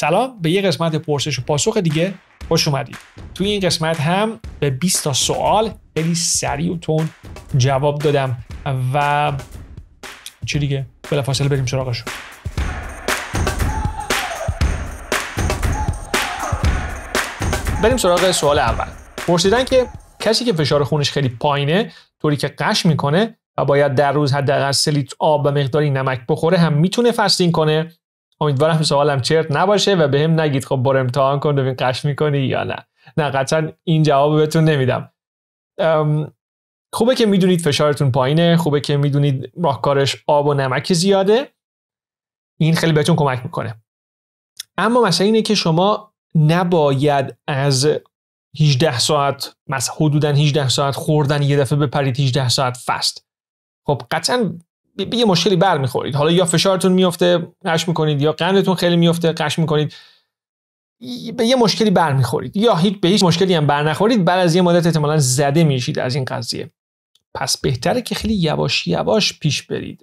سلام به یه قسمت پرسش و پاسخ دیگه خوش اومدید توی این قسمت هم به 20 تا سوال خیلی سریع و تون جواب دادم و چی دیگه بلافاصله بریم سراغشون بریم سراغ سوال اول پرسیدن که کسی که فشار خونش خیلی پایینه طوری که قش میکنه و باید در روز حداقل سه لیتر آب و مقداری نمک بخوره هم میتونه فستین کنه امیدوارم سوالم چرت نباشه و بهم به نگید خب برو امتحان کن ببین قش میکنی یا نه نه قطعا این جواب بهتون نمیدم خوبه که میدونید فشارتون پایینه خوبه که میدونید راهکارش آب و نمک زیاده این خیلی بهتون کمک میکنه اما مثلا اینه که شما نباید از 18 ساعت مثلا حدودا 18 ساعت خوردن یه دفعه بپرید 18 ساعت فست خب قطعا به یه مشکلی بر برمیخورید حالا یا فشارتون میفته قش میکنید یا قندتون خیلی میفته قش میکنید به یه مشکلی بر برمیخورید یا هیچ به هیچ مشکلی هم برنخورید بعد از یه مدت احتمالا زده میشید از این قضیه پس بهتره که خیلی یواش یواش پیش برید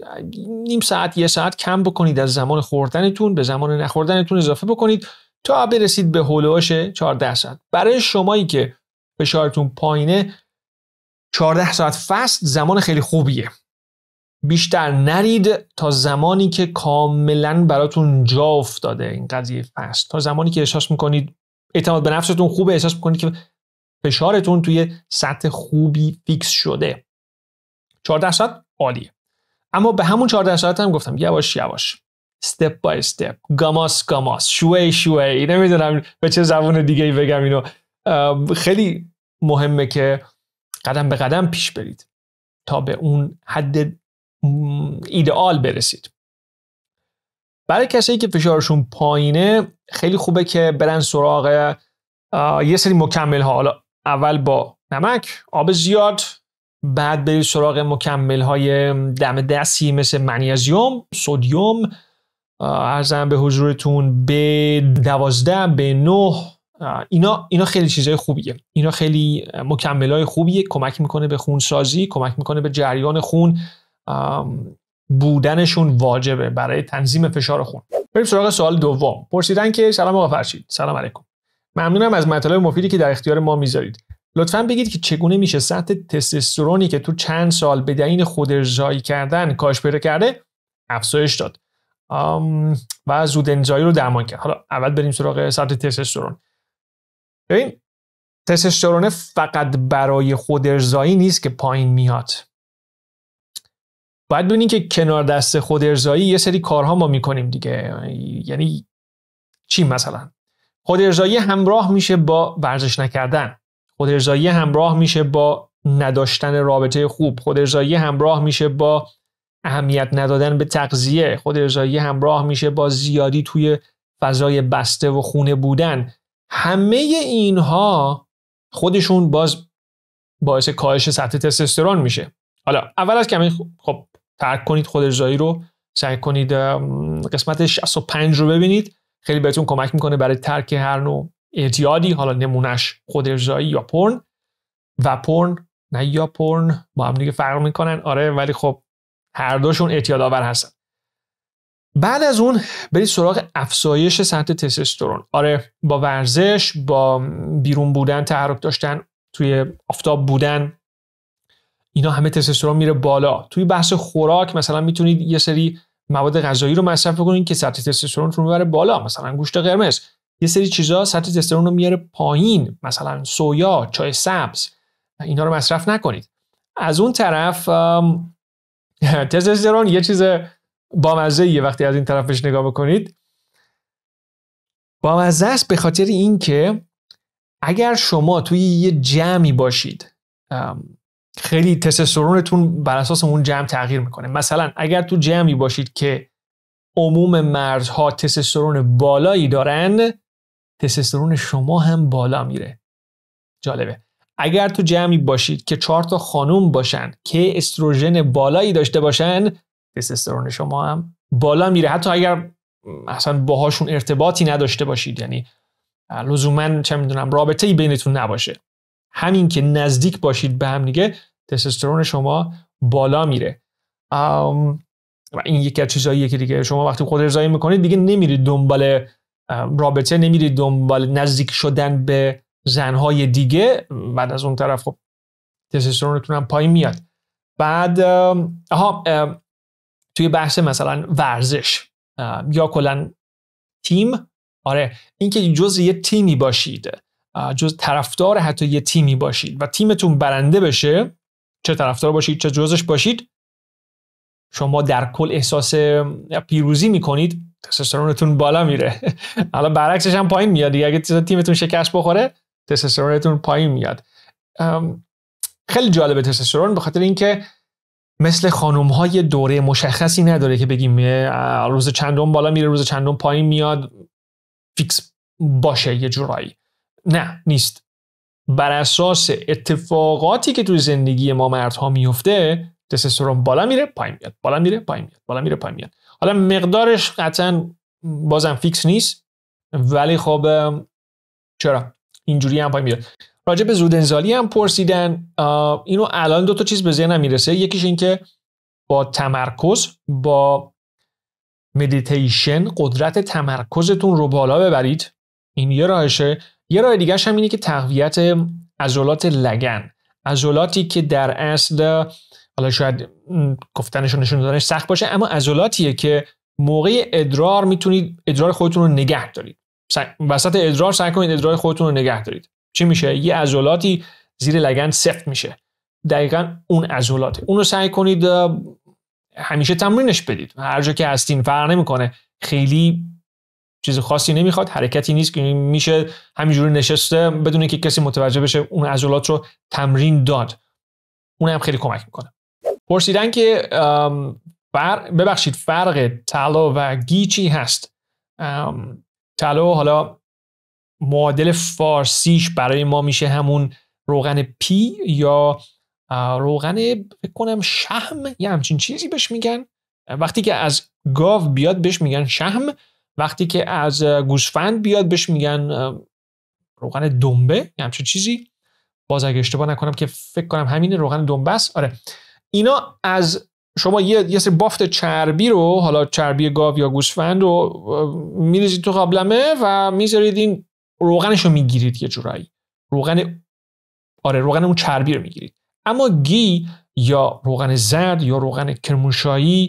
نیم ساعت یه ساعت کم بکنید از زمان خوردنتون به زمان نخوردنتون اضافه بکنید تا برسید به هولوش 14 ساعت برای شمایی که فشارتون پایینه 14 ساعت فست زمان خیلی خوبیه بیشتر نرید تا زمانی که کاملا براتون جا افتاده این قضیه فست تا زمانی که احساس میکنید اعتماد به نفستون خوبه احساس میکنید که فشارتون توی سطح خوبی فیکس شده 14 ساعت عالیه اما به همون 14 ساعت هم گفتم یواش یواش step. بای استپ گاماس گاماس شوی شوی نمیدونم به چه زبون دیگه ای بگم اینو خیلی مهمه که قدم به قدم پیش برید تا به اون حد ایدئال برسید برای کسایی که فشارشون پایینه خیلی خوبه که برن سراغ یه سری مکمل ها اول با نمک آب زیاد بعد برید سراغ مکمل های دم دستی مثل منیزیوم سودیوم ارزم به حضورتون به دوازده به نه اینا, اینا خیلی چیزهای خوبیه اینا خیلی مکمل های خوبیه کمک میکنه به خون سازی کمک میکنه به جریان خون بودنشون واجبه برای تنظیم فشار خون بریم سراغ سوال دوم پرسیدن که سلام آقا فرشید سلام علیکم ممنونم از مطالب مفیدی که در اختیار ما میذارید لطفا بگید که چگونه میشه سطح تستوسترونی که تو چند سال به خود خودارضایی کردن کاش پیدا کرده افزایش داد و زود انزایی رو درمان کرد حالا اول بریم سراغ سطح تستوسترون ببین تستوسترون فقط برای خودارضایی نیست که پایین میاد باید ببینین که کنار دست خود ارزایی یه سری کارها ما میکنیم دیگه یعنی چی مثلا خود ارزایی همراه میشه با ورزش نکردن خود ارزایی همراه میشه با نداشتن رابطه خوب خود ارزایی همراه میشه با اهمیت ندادن به تغذیه خود ارزایی همراه میشه با زیادی توی فضای بسته و خونه بودن همه اینها خودشون باز باعث کاهش سطح تستوسترون میشه حالا اول از کمی خب ترک کنید خود اجرایی رو سعی کنید قسمت 65 رو ببینید خیلی بهتون کمک میکنه برای ترک هر نوع اعتیادی حالا نمونش خود اجرایی یا پرن و پرن نه یا پرن با هم دیگه فرق میکنن آره ولی خب هر دوشون اعتیاد آور هستن بعد از اون برید سراغ افزایش سطح تستوسترون آره با ورزش با بیرون بودن تحرک داشتن توی آفتاب بودن اینا همه تستوسترون میره بالا توی بحث خوراک مثلا میتونید یه سری مواد غذایی رو مصرف کنید که سطح تستوسترون رو میبره بالا مثلا گوشت قرمز یه سری چیزا سطح تستوسترون رو میاره پایین مثلا سویا چای سبز اینا رو مصرف نکنید از اون طرف تستوسترون یه چیز با مزه یه وقتی از این طرفش نگاه بکنید بامزه است به خاطر اینکه اگر شما توی یه جمعی باشید خیلی تستوسترونتون بر اساس اون جمع تغییر میکنه مثلا اگر تو جمعی باشید که عموم مرزها تستوسترون بالایی دارن تستوسترون شما هم بالا میره جالبه اگر تو جمعی باشید که چهار تا خانوم باشن که استروژن بالایی داشته باشن تستوسترون شما هم بالا میره حتی اگر اصلا باهاشون ارتباطی نداشته باشید یعنی لزوما چه میدونم رابطه ای بینتون نباشه همین که نزدیک باشید به هم دیگه تستوسترون شما بالا میره و این یکی از چیزاییه که دیگه شما وقتی خود ارضایی میکنید دیگه نمیرید دنبال رابطه نمیرید دنبال نزدیک شدن به زنهای دیگه بعد از اون طرف خب تستوسترونتون هم پایین میاد بعد آها توی بحث مثلا ورزش یا کلا تیم آره اینکه جز یه تیمی باشید جز طرفدار حتی یه تیمی باشید و تیمتون برنده بشه چه طرفدار باشید چه جزش باشید شما در کل احساس پیروزی میکنید تستوسترونتون بالا میره حالا برعکسش هم پایین میاد اگه تیمتون شکست بخوره تستوسترونتون پایین میاد خیلی جالبه تستوسترون به خاطر اینکه مثل خانم های دوره مشخصی نداره که بگیم روز چندم بالا میره روز چندم پایین میاد فیکس باشه یه جورایی نه نیست بر اساس اتفاقاتی که توی زندگی ما مردها میفته تستوسترون بالا میره پایین میاد بالا میره پایین میاد بالا میره پایین میاد حالا مقدارش قطعا بازم فیکس نیست ولی خب چرا اینجوری هم پایین میاد راجع به زود انزالی هم پرسیدن اینو الان دو تا چیز به ذهنم میرسه یکیش این که با تمرکز با مدیتیشن قدرت تمرکزتون رو بالا ببرید این یه راهشه یه راه دیگرش هم اینه که تقویت عضلات لگن عضلاتی که در اصل حالا شاید گفتنش و نشون سخت باشه اما عضلاتیه که موقع ادرار میتونید ادرار خودتون رو نگه دارید وسط ادرار سعی کنید ادرار خودتون رو نگه دارید چی میشه یه عضلاتی زیر لگن سفت میشه دقیقا اون عضلاته اون رو سعی کنید همیشه تمرینش بدید هر جا که هستین فرق نمیکنه خیلی چیز خاصی نمیخواد حرکتی نیست که میشه همینجوری نشسته بدون که کسی متوجه بشه اون عضلات رو تمرین داد اون هم خیلی کمک میکنه پرسیدن که ببخشید فرق طلا و گیچی هست طلا حالا معادل فارسیش برای ما میشه همون روغن پی یا روغن بکنم شهم یا همچین چیزی بهش میگن وقتی که از گاو بیاد بهش میگن شهم وقتی که از گوسفند بیاد بهش میگن روغن دنبه همچه چیزی باز اگه اشتباه نکنم که فکر کنم همین روغن دنبه است آره اینا از شما یه یه سری بافت چربی رو حالا چربی گاو یا گوسفند رو میریزید تو قابلمه و میذارید این روغنش رو میگیرید یه جورایی روغن آره روغن اون چربی رو میگیرید اما گی یا روغن زرد یا روغن کرموشایی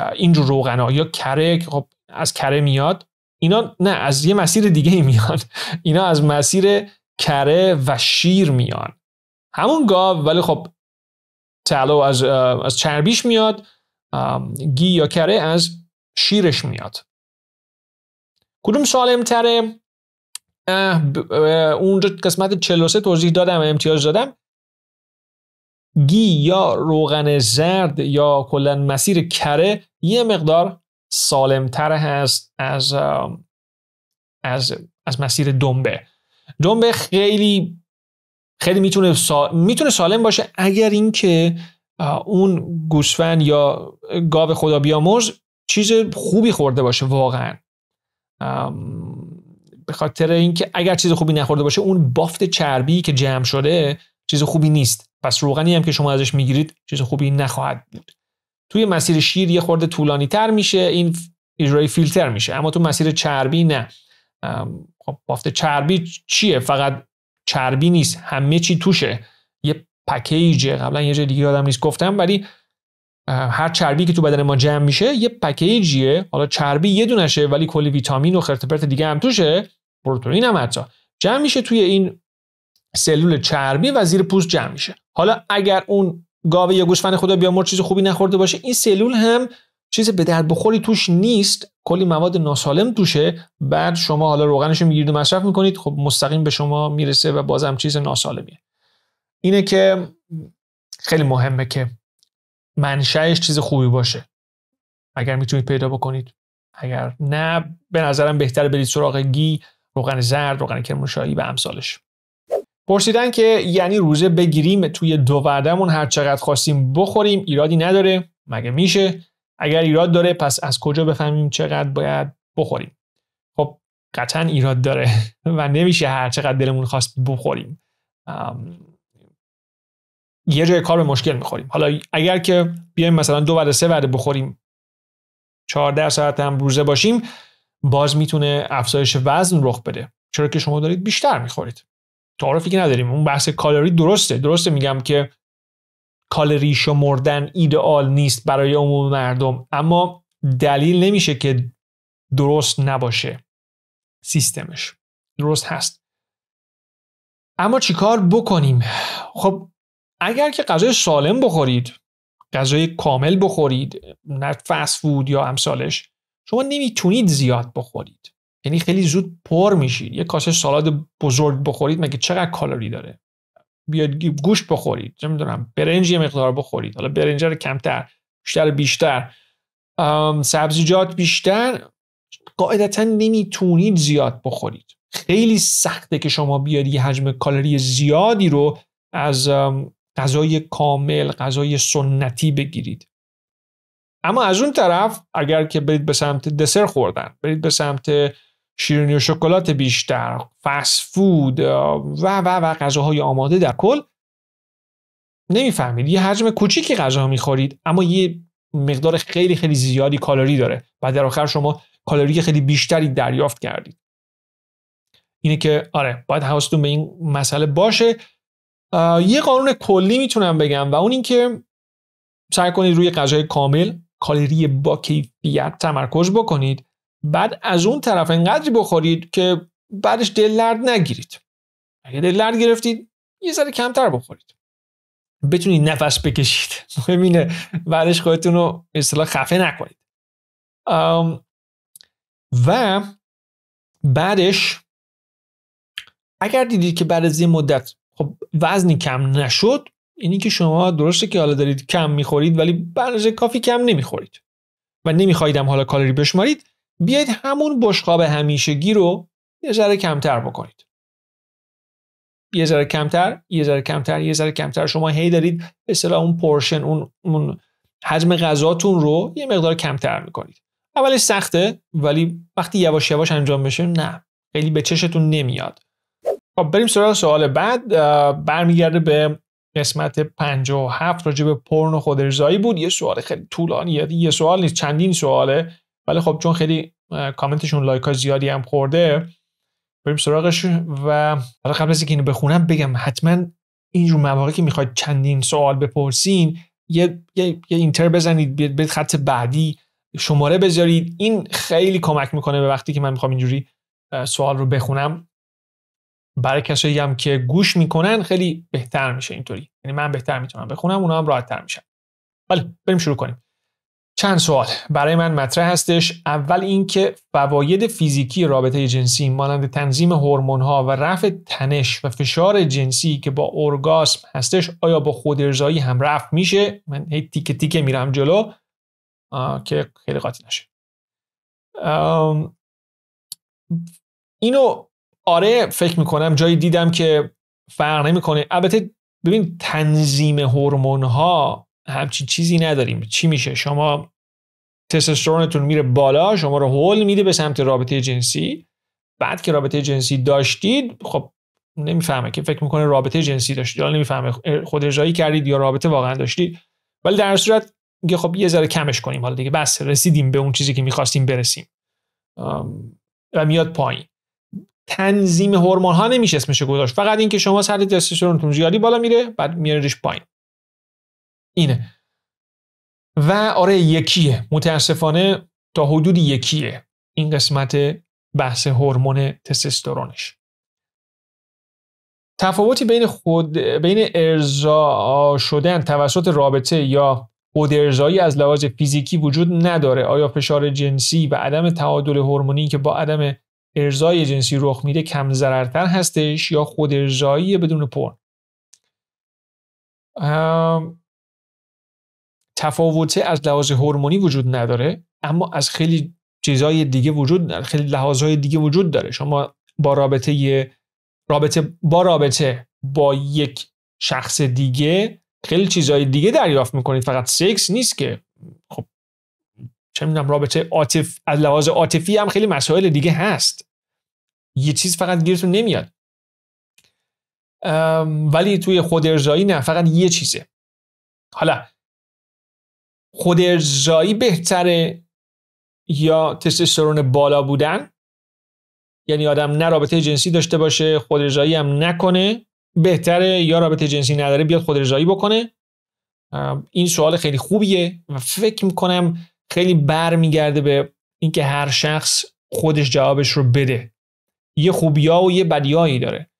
اینجور روغنا یا کره خب از کره میاد اینا نه از یه مسیر دیگه ای میان اینا از مسیر کره و شیر میان همون گاو ولی خب تلو از, از چربیش میاد گی یا کره از شیرش میاد کدوم سالم تره اونجا قسمت 43 توضیح دادم و امتیاز دادم گی یا روغن زرد یا کلا مسیر کره یه مقدار سالمتر هست از از از مسیر دنبه دنبه خیلی خیلی میتونه میتونه سالم باشه اگر اینکه اون گوسفند یا گاو خدا بیامرز چیز خوبی خورده باشه واقعا به خاطر اینکه اگر چیز خوبی نخورده باشه اون بافت چربی که جمع شده چیز خوبی نیست پس روغنی هم که شما ازش میگیرید چیز خوبی نخواهد بود توی مسیر شیر یه خورده طولانی تر میشه این اجرای فیلتر میشه اما تو مسیر چربی نه خب بافت چربی چیه فقط چربی نیست همه چی توشه یه پکیجه قبلا یه جای دیگه یادم نیست گفتم ولی هر چربی که تو بدن ما جمع میشه یه پکیجیه حالا چربی یه دونشه ولی کلی ویتامین و خرت دیگه هم توشه پروتئین هم حتی جمع میشه توی این سلول چربی و زیر پوست جمع میشه حالا اگر اون گاوه یا گوسفند خدا بیامرز چیز خوبی نخورده باشه این سلول هم چیز به درد بخوری توش نیست کلی مواد ناسالم توشه بعد شما حالا روغنشو رو میگیرید و مصرف میکنید خب مستقیم به شما میرسه و بازم چیز ناسالمیه اینه که خیلی مهمه که منشأش چیز خوبی باشه اگر میتونید پیدا بکنید اگر نه به نظرم بهتر برید سراغ گی روغن زرد روغن کرمانشاهی و امثالش پرسیدن که یعنی روزه بگیریم توی دو وعدمون هر چقدر خواستیم بخوریم ایرادی نداره مگه میشه اگر ایراد داره پس از کجا بفهمیم چقدر باید بخوریم خب قطعا ایراد داره و نمیشه هر چقدر دلمون خواست بخوریم یه جای کار به مشکل میخوریم حالا اگر که بیایم مثلا دو وعده سه وعده بخوریم چهارده ساعت هم روزه باشیم باز میتونه افزایش وزن رخ بده چرا که شما دارید بیشتر میخورید تعارفی که نداریم اون بحث کالری درسته درسته میگم که کالری شمردن ایدئال نیست برای عموم مردم اما دلیل نمیشه که درست نباشه سیستمش درست هست اما چیکار بکنیم خب اگر که غذای سالم بخورید غذای کامل بخورید نه فست فود یا امثالش شما نمیتونید زیاد بخورید یعنی خیلی زود پر میشید یه کاسه سالاد بزرگ بخورید مگه چقدر کالری داره بیاد گوشت بخورید چه میدونم برنج یه مقدار بخورید حالا برنج رو کمتر بیشتر بیشتر سبزیجات بیشتر قاعدتا نمیتونید زیاد بخورید خیلی سخته که شما بیاد یه حجم کالری زیادی رو از غذای کامل غذای سنتی بگیرید اما از اون طرف اگر که برید به سمت دسر خوردن برید به سمت شیرینی و شکلات بیشتر فود و و و غذاهای آماده در کل نمیفهمید یه حجم کوچیکی غذا میخورید اما یه مقدار خیلی خیلی زیادی کالری داره و در آخر شما کالری خیلی بیشتری دریافت کردید اینه که آره باید حواستون به این مسئله باشه یه قانون کلی میتونم بگم و اون اینکه سعی کنید روی غذای کامل کالری با کیفیت تمرکز بکنید بعد از اون طرف انقدری بخورید که بعدش دل لرد نگیرید اگه دل لرد گرفتید یه ذره کمتر بخورید بتونید نفس بکشید مهم بعدش خودتون رو اصطلاح خفه نکنید و بعدش اگر دیدید که بعد از این مدت خب وزنی کم نشد اینی که شما درسته که حالا دارید کم میخورید ولی بعد کافی کم نمیخورید و هم حالا کالری بشمارید بیایید همون بشقاب همیشگی رو یه ذره کمتر بکنید یه ذره کمتر یه ذره کمتر یه ذره کمتر شما هی دارید به اصطلاح اون پورشن اون, اون حجم غذاتون رو یه مقدار کمتر میکنید اولش سخته ولی وقتی یواش یواش انجام بشه نه خیلی به چشتون نمیاد خب بریم سراغ سوال بعد برمیگرده به قسمت 57 راجع به پرن خودرزایی بود یه سوال خیلی طولانیه یه سوال نیست چندین سواله ولی خب چون خیلی کامنتشون لایک ها زیادی هم خورده بریم سراغش و حالا قبل از اینکه اینو بخونم بگم حتما اینجور مواقع که میخواید چندین سوال بپرسین یه, یه،, یه اینتر بزنید به خط بعدی شماره بذارید این خیلی کمک میکنه به وقتی که من میخوام اینجوری سوال رو بخونم برای کسایی هم که گوش میکنن خیلی بهتر میشه اینطوری یعنی من بهتر میتونم بخونم اونا هم راحت میشن بله بریم شروع کنیم چند سوال برای من مطرح هستش اول اینکه فواید فیزیکی رابطه جنسی مانند تنظیم هورمون ها و رفع تنش و فشار جنسی که با اورگاسم هستش آیا با خود ارزایی هم رفع میشه من هی تیکه تیکه میرم جلو که خیلی قاطی نشه اینو آره فکر میکنم جایی دیدم که فرق نمیکنه البته ببین تنظیم هورمون ها همچین چیزی نداریم چی میشه شما تستوسترونتون میره بالا شما رو هول میده به سمت رابطه جنسی بعد که رابطه جنسی داشتید خب نمیفهمه که فکر میکنه رابطه جنسی داشتید یا نمیفهمه خود اجرایی کردید یا رابطه واقعا داشتید ولی در صورت خب یه ذره کمش کنیم حالا دیگه بس رسیدیم به اون چیزی که میخواستیم برسیم و میاد پایین تنظیم هورمون ها نمیشه اسمش گذاشت فقط اینکه شما سر تستوسترونتون زیادی بالا میره بعد میاریدش پایین اینه و آره یکیه متاسفانه تا حدودی یکیه این قسمت بحث هورمون تستوسترونش تفاوتی بین خود بین شدن توسط رابطه یا خود ارزایی از لحاظ فیزیکی وجود نداره آیا فشار جنسی و عدم تعادل هورمونی که با عدم ارزای جنسی رخ میده کم ضررتر هستش یا خود ارزایی بدون پرن تفاوت از لحاظ هورمونی وجود نداره اما از خیلی چیزای دیگه وجود داره خیلی لحاظهای دیگه وجود داره شما با رابطه رابطه با رابطه با یک شخص دیگه خیلی چیزای دیگه دریافت میکنید فقط سکس نیست که خب چه میدونم رابطه عاطف از لحاظ عاطفی هم خیلی مسائل دیگه هست یه چیز فقط گیرتون نمیاد ولی توی خود ارزایی نه فقط یه چیزه حالا خود ارزایی بهتره یا تستوسترون بالا بودن یعنی آدم نه رابطه جنسی داشته باشه خود هم نکنه بهتره یا رابطه جنسی نداره بیاد خود بکنه این سوال خیلی خوبیه و فکر میکنم خیلی برمیگرده به اینکه هر شخص خودش جوابش رو بده یه خوبیا و یه بدیایی داره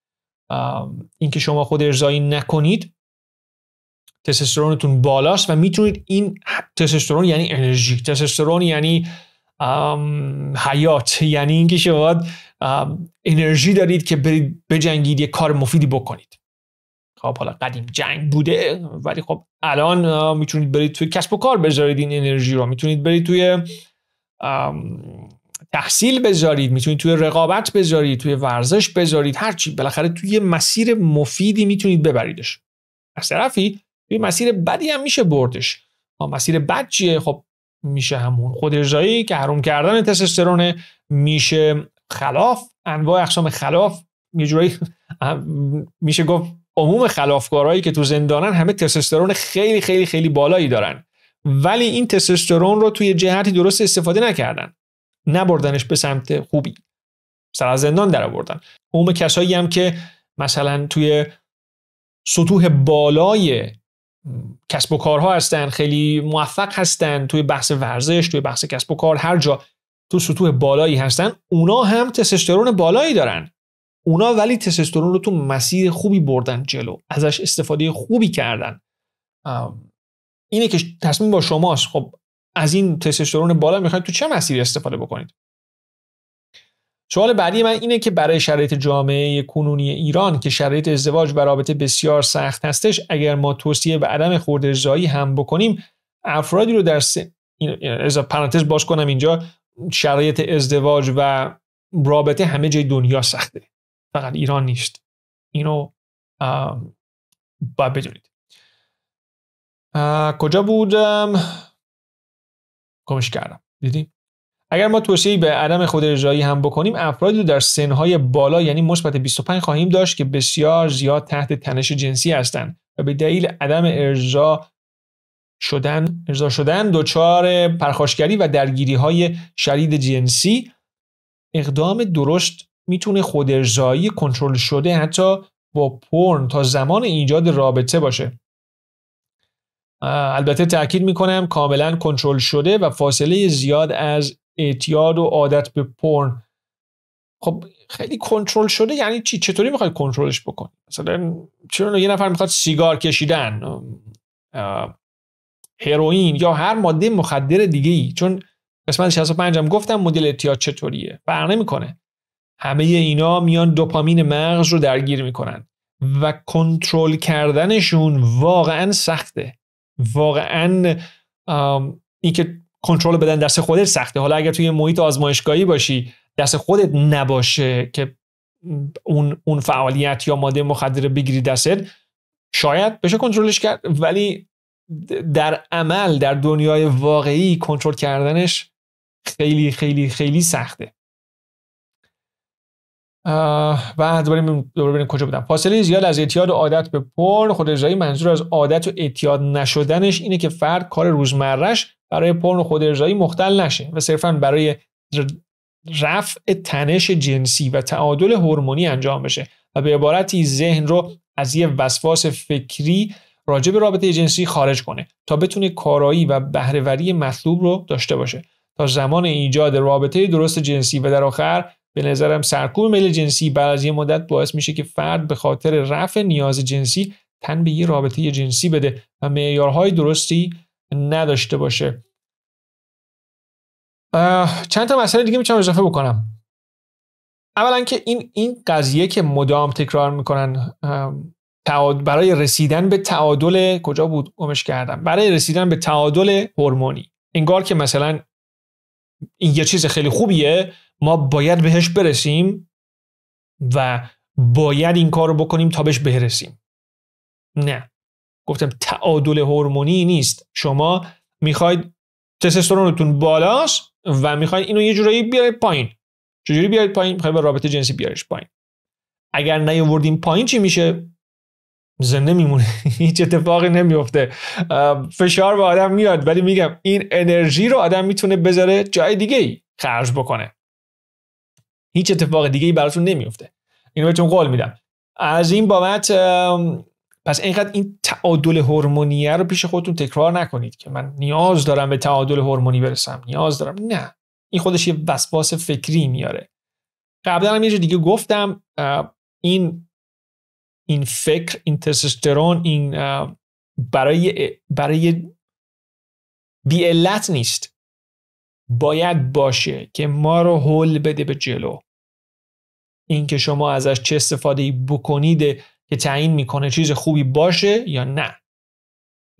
اینکه شما خود ارزایی نکنید تستوسترونتون بالاست و میتونید این تستوسترون یعنی انرژی تستوسترون یعنی حیات یعنی اینکه شما انرژی دارید که برید بجنگید یه کار مفیدی بکنید خب حالا قدیم جنگ بوده ولی خب الان میتونید برید توی کسب و کار بذارید این انرژی رو میتونید برید توی تحصیل بذارید میتونید توی رقابت بذارید توی ورزش بذارید هرچی بالاخره توی مسیر مفیدی میتونید ببریدش از طرفی یه مسیر بدی هم میشه بردش مسیر بد چیه خب میشه همون خود که حروم کردن تستوسترون میشه خلاف انواع اقسام خلاف یه جورایی میشه گفت عموم خلافکارهایی که تو زندانن همه تستوسترون خیلی خیلی خیلی بالایی دارن ولی این تستوسترون رو توی جهتی درست استفاده نکردن نبردنش به سمت خوبی سر از زندان در آوردن عموم کسایی هم که مثلا توی سطوح بالای کسب و کارها هستن خیلی موفق هستن توی بحث ورزش توی بحث کسب و کار هر جا تو سطوح بالایی هستن اونا هم تستوسترون بالایی دارن اونا ولی تستوسترون رو تو مسیر خوبی بردن جلو ازش استفاده خوبی کردن اینه که تصمیم با شماست خب از این تستوسترون بالا میخواید تو چه مسیری استفاده بکنید سوال بعدی من اینه که برای شرایط جامعه کنونی ایران که شرایط ازدواج و رابطه بسیار سخت هستش اگر ما توصیه و عدم زایی هم بکنیم افرادی رو در از پرانتز باز کنم اینجا شرایط ازدواج و رابطه همه جای دنیا سخته فقط ایران نیست اینو باید بدونید کجا بودم کمش کردم دیدیم اگر ما توصیه به عدم خود ارجایی هم بکنیم افرادی رو در سنهای بالا یعنی مثبت 25 خواهیم داشت که بسیار زیاد تحت تنش جنسی هستند و به دلیل عدم ارضا شدن ارضا شدن دچار پرخاشگری و درگیری های شدید جنسی اقدام درست میتونه خود ارجایی کنترل شده حتی با پرن تا زمان ایجاد رابطه باشه البته تاکید میکنم کاملا کنترل شده و فاصله زیاد از اعتیاد و عادت به پرن خب خیلی کنترل شده یعنی چی چطوری میخوای کنترلش بکنی مثلا چرا یه نفر میخواد سیگار کشیدن هروئین یا هر ماده مخدر دیگه ای چون قسمت 65 هم گفتم مدل اعتیاد چطوریه فرق نمیکنه همه اینا میان دوپامین مغز رو درگیر میکنن و کنترل کردنشون واقعا سخته واقعا اینکه کنترل بدن دست خودت سخته حالا اگر توی محیط آزمایشگاهی باشی دست خودت نباشه که اون اون فعالیت یا ماده مخدر بگیری دستت شاید بشه کنترلش کرد ولی در عمل در دنیای واقعی کنترل کردنش خیلی خیلی خیلی سخته و دوباره ببینیم کجا بودم فاصله زیاد از اعتیاد و عادت به پرن خود ارزایی منظور از عادت و اعتیاد نشدنش اینه که فرد کار روزمرش برای پرن و خود ارزایی مختل نشه و صرفا برای رفع تنش جنسی و تعادل هورمونی انجام بشه و به عبارتی ذهن رو از یه وسواس فکری راجع به رابطه جنسی خارج کنه تا بتونه کارایی و بهرهوری مطلوب رو داشته باشه تا زمان ایجاد رابطه درست جنسی و در آخر به نظرم سرکوب میل جنسی بعد از یه مدت باعث میشه که فرد به خاطر رفع نیاز جنسی تن به یه رابطه جنسی بده و معیارهای درستی نداشته باشه چند تا مسئله دیگه میتونم اضافه بکنم اولا که این این قضیه که مدام تکرار میکنن برای رسیدن به تعادل کجا بود گمش کردم برای رسیدن به تعادل هورمونی انگار که مثلا این یه چیز خیلی خوبیه ما باید بهش برسیم و باید این کار رو بکنیم تا بهش برسیم نه گفتم تعادل هورمونی نیست شما میخواید تستوسترونتون بالاست و میخواید اینو یه جورایی بیارید پایین چجوری بیارید پایین میخواید به رابطه جنسی بیارش پایین اگر نیاوردیم پایین چی میشه زنده میمونه هیچ اتفاقی نمیفته فشار به آدم میاد ولی میگم این انرژی رو آدم میتونه بذاره جای دیگه ای خرج بکنه هیچ اتفاق دیگه ای براتون نمیفته اینو بهتون قول میدم از این بابت پس اینقدر این تعادل هورمونیه رو پیش خودتون تکرار نکنید که من نیاز دارم به تعادل هورمونی برسم نیاز دارم نه این خودش یه وسواس فکری میاره قبلا هم یه دیگه گفتم این این فکر این تستوسترون این برای برای بی علت نیست باید باشه که ما رو حل بده به جلو اینکه شما ازش چه استفاده ای بکنید که تعیین میکنه چیز خوبی باشه یا نه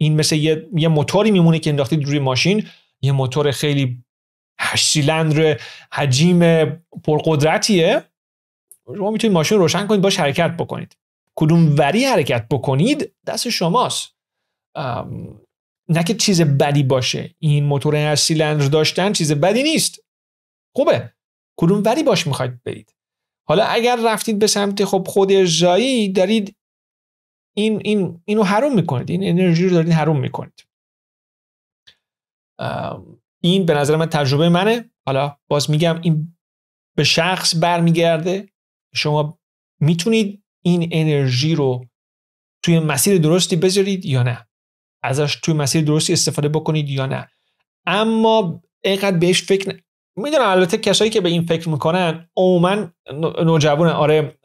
این مثل یه, موتوری میمونه که انداختید روی ماشین یه موتور خیلی هشت سیلندر حجیم پرقدرتیه شما میتونید ماشین روشن کنید باش حرکت بکنید کدوم وری حرکت بکنید دست شماست نه که چیز بدی باشه این موتور هشت سیلندر داشتن چیز بدی نیست خوبه کدوم وری باش میخواید برید حالا اگر رفتید به سمت خب خود ارجایی دارید این, این اینو حروم میکنید این انرژی رو دارید حروم میکنید این به نظر من تجربه منه حالا باز میگم این به شخص برمیگرده شما میتونید این انرژی رو توی مسیر درستی بذارید یا نه ازش توی مسیر درستی استفاده بکنید یا نه اما اینقدر بهش فکر میدونم البته کسایی که به این فکر میکنن عموما نوجوان آره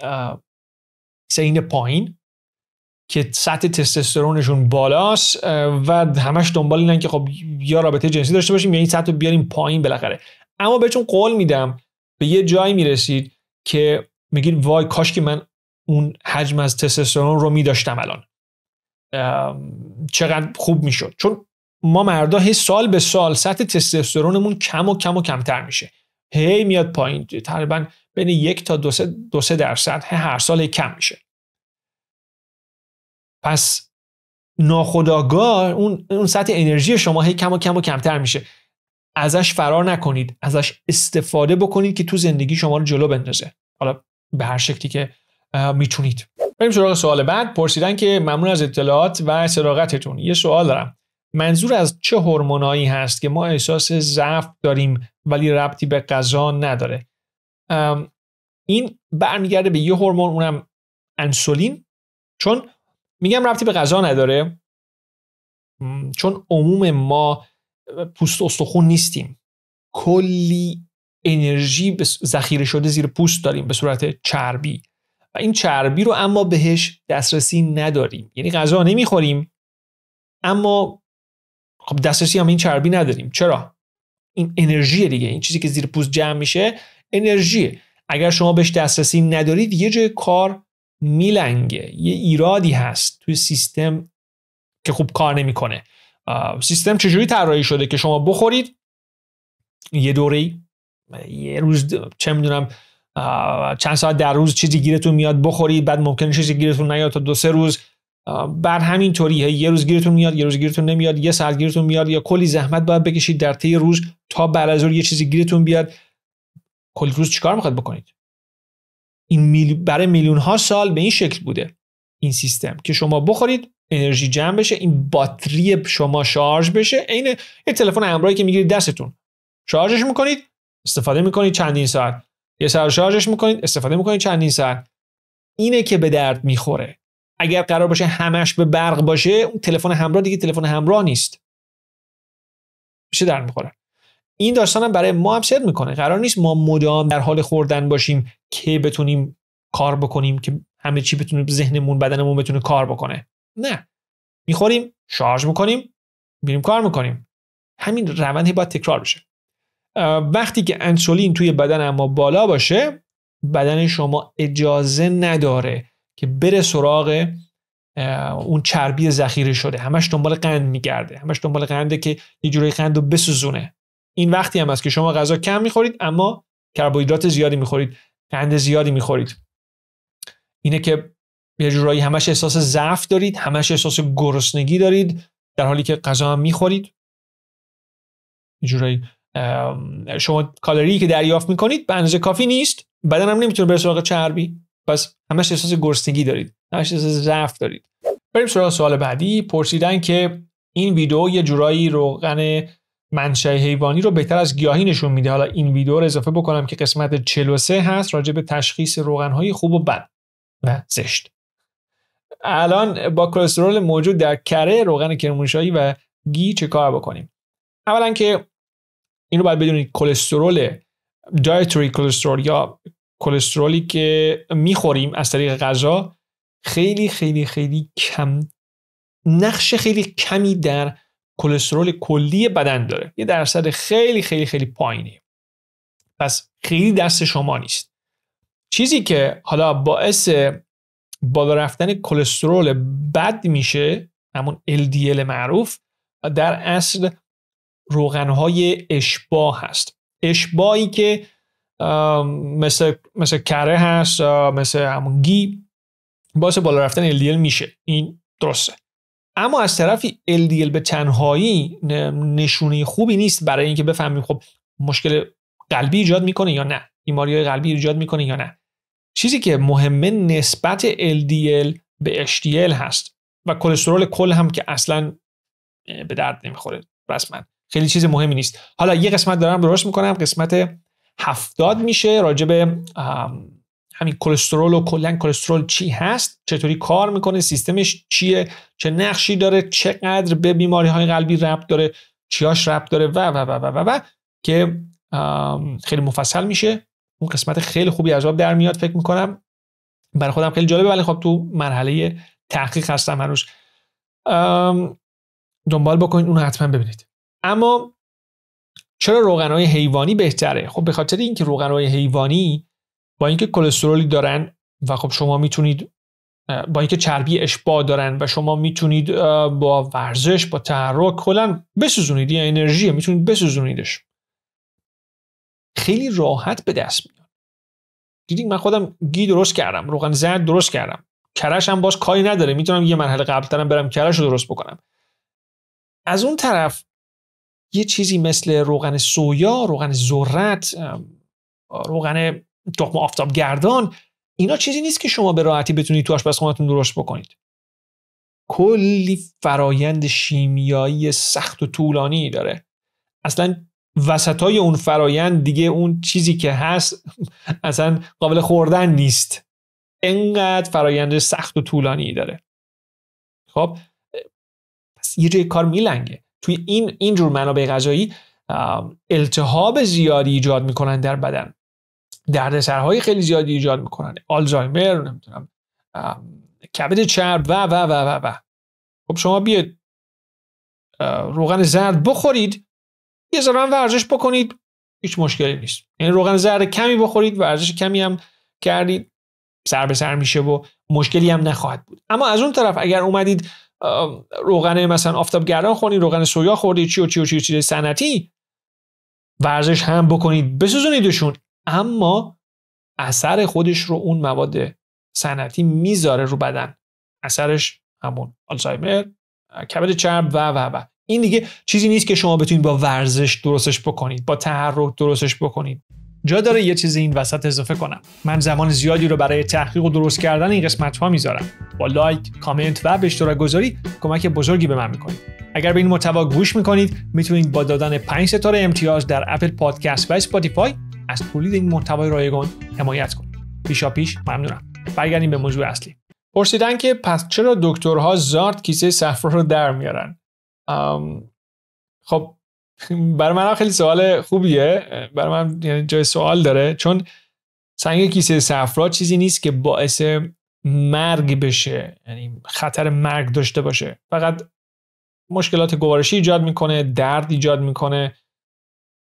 سین پایین که سطح تستوسترونشون بالاست و همش دنبال اینن که خب یا رابطه جنسی داشته باشیم یا این سطح رو بیاریم پایین بالاخره اما بهتون قول میدم به یه جایی میرسید که میگید وای کاش که من اون حجم از تستوسترون رو میداشتم الان چقدر خوب میشد چون ما مردا هی سال به سال سطح تستوسترونمون کم و کم و کمتر میشه هی میاد پایین تقریبا بین یک تا دو سه, دو سه درصد هر سال کم میشه پس ناخداگار اون, اون سطح انرژی شما هی کم و کم و کمتر میشه ازش فرار نکنید ازش استفاده بکنید که تو زندگی شما رو جلو بندازه حالا به هر شکلی که میتونید بریم سراغ سوال بعد پرسیدن که ممنون از اطلاعات و سراغتتون یه سوال دارم منظور از چه هورمونایی هست که ما احساس ضعف داریم ولی ربطی به غذا نداره این برمیگرده به یه هورمون اونم انسولین چون میگم ربطی به غذا نداره چون عموم ما پوست استخون نیستیم کلی انرژی ذخیره شده زیر پوست داریم به صورت چربی و این چربی رو اما بهش دسترسی نداریم یعنی غذا نمیخوریم اما خب دسترسی هم این چربی نداریم چرا این انرژی دیگه این چیزی که زیر پوست جمع میشه انرژی اگر شما بهش دسترسی ندارید یه جای کار میلنگه یه ایرادی هست توی سیستم که خوب کار نمیکنه سیستم چجوری طراحی شده که شما بخورید یه دوره یه روز چه میدونم چند ساعت در روز چیزی گیرتون میاد بخورید بعد ممکنه چیزی گیرتون نیاد تا دو سه روز بر همین طوریه یه روز گیرتون میاد یه روز گیرتون نمیاد یه ساعت گیرتون میاد یا کلی زحمت باید بکشید در طی روز تا بعد از یه چیزی گیرتون بیاد کلی روز چیکار میخواد بکنید این میل... برای میلیون ها سال به این شکل بوده این سیستم که شما بخورید انرژی جمع بشه این باتری شما شارژ بشه عین یه تلفن همراهی که میگیرید دستتون شارژش میکنید استفاده میکنید چندین ساعت یه سر شارژش میکنید استفاده میکنید چندین ساعت اینه که به درد میخوره اگر قرار باشه همش به برق باشه اون تلفن همراه دیگه تلفن همراه نیست میشه در میخوره این داستان هم برای ما هم صدق میکنه قرار نیست ما مدام در حال خوردن باشیم که بتونیم کار بکنیم که همه چی بتونه ذهنمون بدنمون بتونه کار بکنه نه میخوریم شارژ میکنیم میریم کار میکنیم همین روند باید تکرار بشه وقتی که انسولین توی بدن اما بالا باشه بدن شما اجازه نداره که بره سراغ اون چربی ذخیره شده همش دنبال قند میگرده همش دنبال قنده که یه جوری قند رو بسوزونه این وقتی هم است که شما غذا کم میخورید اما کربوهیدرات زیادی میخورید قند زیادی میخورید اینه که یه جورایی همش احساس ضعف دارید همش احساس گرسنگی دارید در حالی که غذا هم میخورید یه جورایی شما کالری که دریافت میکنید به اندازه کافی نیست بدن هم نمیتونه بره سراغ چربی پس همش احساس گرسنگی دارید همش احساس ضعف دارید بریم سراغ سوال بعدی پرسیدن که این ویدیو یه جورایی روغن منشأ حیوانی رو بهتر از گیاهی نشون میده حالا این ویدیو رو اضافه بکنم که قسمت 43 هست راجع به تشخیص روغن‌های خوب و بد و زشت الان با کلسترول موجود در کره روغن کرمانشاهی و گی چه کار بکنیم اولا که این رو باید بدونید کلسترول دایتری کلسترول یا کلسترولی که میخوریم از طریق غذا خیلی خیلی خیلی کم نقش خیلی کمی در کلسترول کلی بدن داره یه درصد خیلی خیلی خیلی پایینه پس خیلی دست شما نیست چیزی که حالا باعث بالا رفتن کلسترول بد میشه همون LDL معروف در اصل روغنهای اشباه هست اشباهی که مثل مثل کره هست مثل همون گی باعث بالا رفتن LDL میشه این درسته اما از طرفی LDL به تنهایی نشونه خوبی نیست برای اینکه بفهمیم خب مشکل قلبی ایجاد میکنه یا نه بیماری قلبی ایجاد میکنه یا نه چیزی که مهمه نسبت LDL به HDL هست و کلسترول کل هم که اصلا به درد نمیخوره رسما خیلی چیز مهمی نیست حالا یه قسمت دارم درست میکنم قسمت هفتاد میشه راجع به همین کلسترول و کلا کلسترول چی هست چطوری کار میکنه سیستمش چیه چه نقشی داره چقدر به بیماری های قلبی ربط داره چیاش ربط داره و و و و و, و که خیلی مفصل میشه اون قسمت خیلی خوبی از در میاد فکر میکنم برای خودم خیلی جالبه ولی خب تو مرحله تحقیق هستم هنوز دنبال بکنید اون حتما ببینید اما چرا روغنهای حیوانی بهتره خب به خاطر اینکه روغنهای حیوانی با اینکه کلسترولی دارن و خب شما میتونید با اینکه چربی اشباع دارن و شما میتونید با ورزش با تحرک کلا بسوزونید یا انرژی میتونید بسوزونیدش خیلی راحت به دست میاد دیدین من خودم گی درست کردم روغن زرد درست کردم کرش هم باز کاری نداره میتونم یه مرحله قبلترم برم کرش رو درست بکنم از اون طرف یه چیزی مثل روغن سویا روغن ذرت روغن تخم گردان اینا چیزی نیست که شما به راحتی بتونید تو آشپزخونهتون درست بکنید کلی فرایند شیمیایی سخت و طولانی داره اصلا وسط اون فرایند دیگه اون چیزی که هست اصلا قابل خوردن نیست انقدر فرایند سخت و طولانی داره خب پس یه جای کار میلنگه توی این این جور منابع غذایی التهاب زیادی ایجاد میکنن در بدن دردسرهای خیلی زیادی ایجاد میکنن آلزایمر نمیدونم کبد چرب و و و و و خب شما بیاید روغن زرد بخورید یه ذره ورزش بکنید هیچ مشکلی نیست یعنی روغن زرد کمی بخورید ورزش کمی هم کردید سر به سر میشه و مشکلی هم نخواهد بود اما از اون طرف اگر اومدید روغن مثلا آفتابگردان خورید روغن سویا خوردید چی و چی و چی چی سنتی، ورزش هم بکنید بسوزونیدشون اما اثر خودش رو اون مواد سنتی میذاره رو بدن اثرش همون آلزایمر کبد چرب و و و این دیگه چیزی نیست که شما بتونید با ورزش درستش بکنید با تحرک درستش بکنید جا داره یه چیزی این وسط اضافه کنم من زمان زیادی رو برای تحقیق و درست کردن این قسمت ها میذارم با لایک کامنت و به اشتراک گذاری کمک بزرگی به من میکنید اگر به این محتوا گوش میکنید میتونید با دادن 5 ستاره امتیاز در اپل پادکست و اسپاتیفای از تولید این محتوای رایگان حمایت کنید پیشا پیش ممنونم برگردیم به موضوع اصلی پرسیدن که پس چرا دکترها زارد کیسه صفرا رو در میارن خب برای من خیلی سوال خوبیه برای من یعنی جای سوال داره چون سنگ کیسه صفرا چیزی نیست که باعث مرگ بشه یعنی خطر مرگ داشته باشه فقط مشکلات گوارشی ایجاد میکنه درد ایجاد میکنه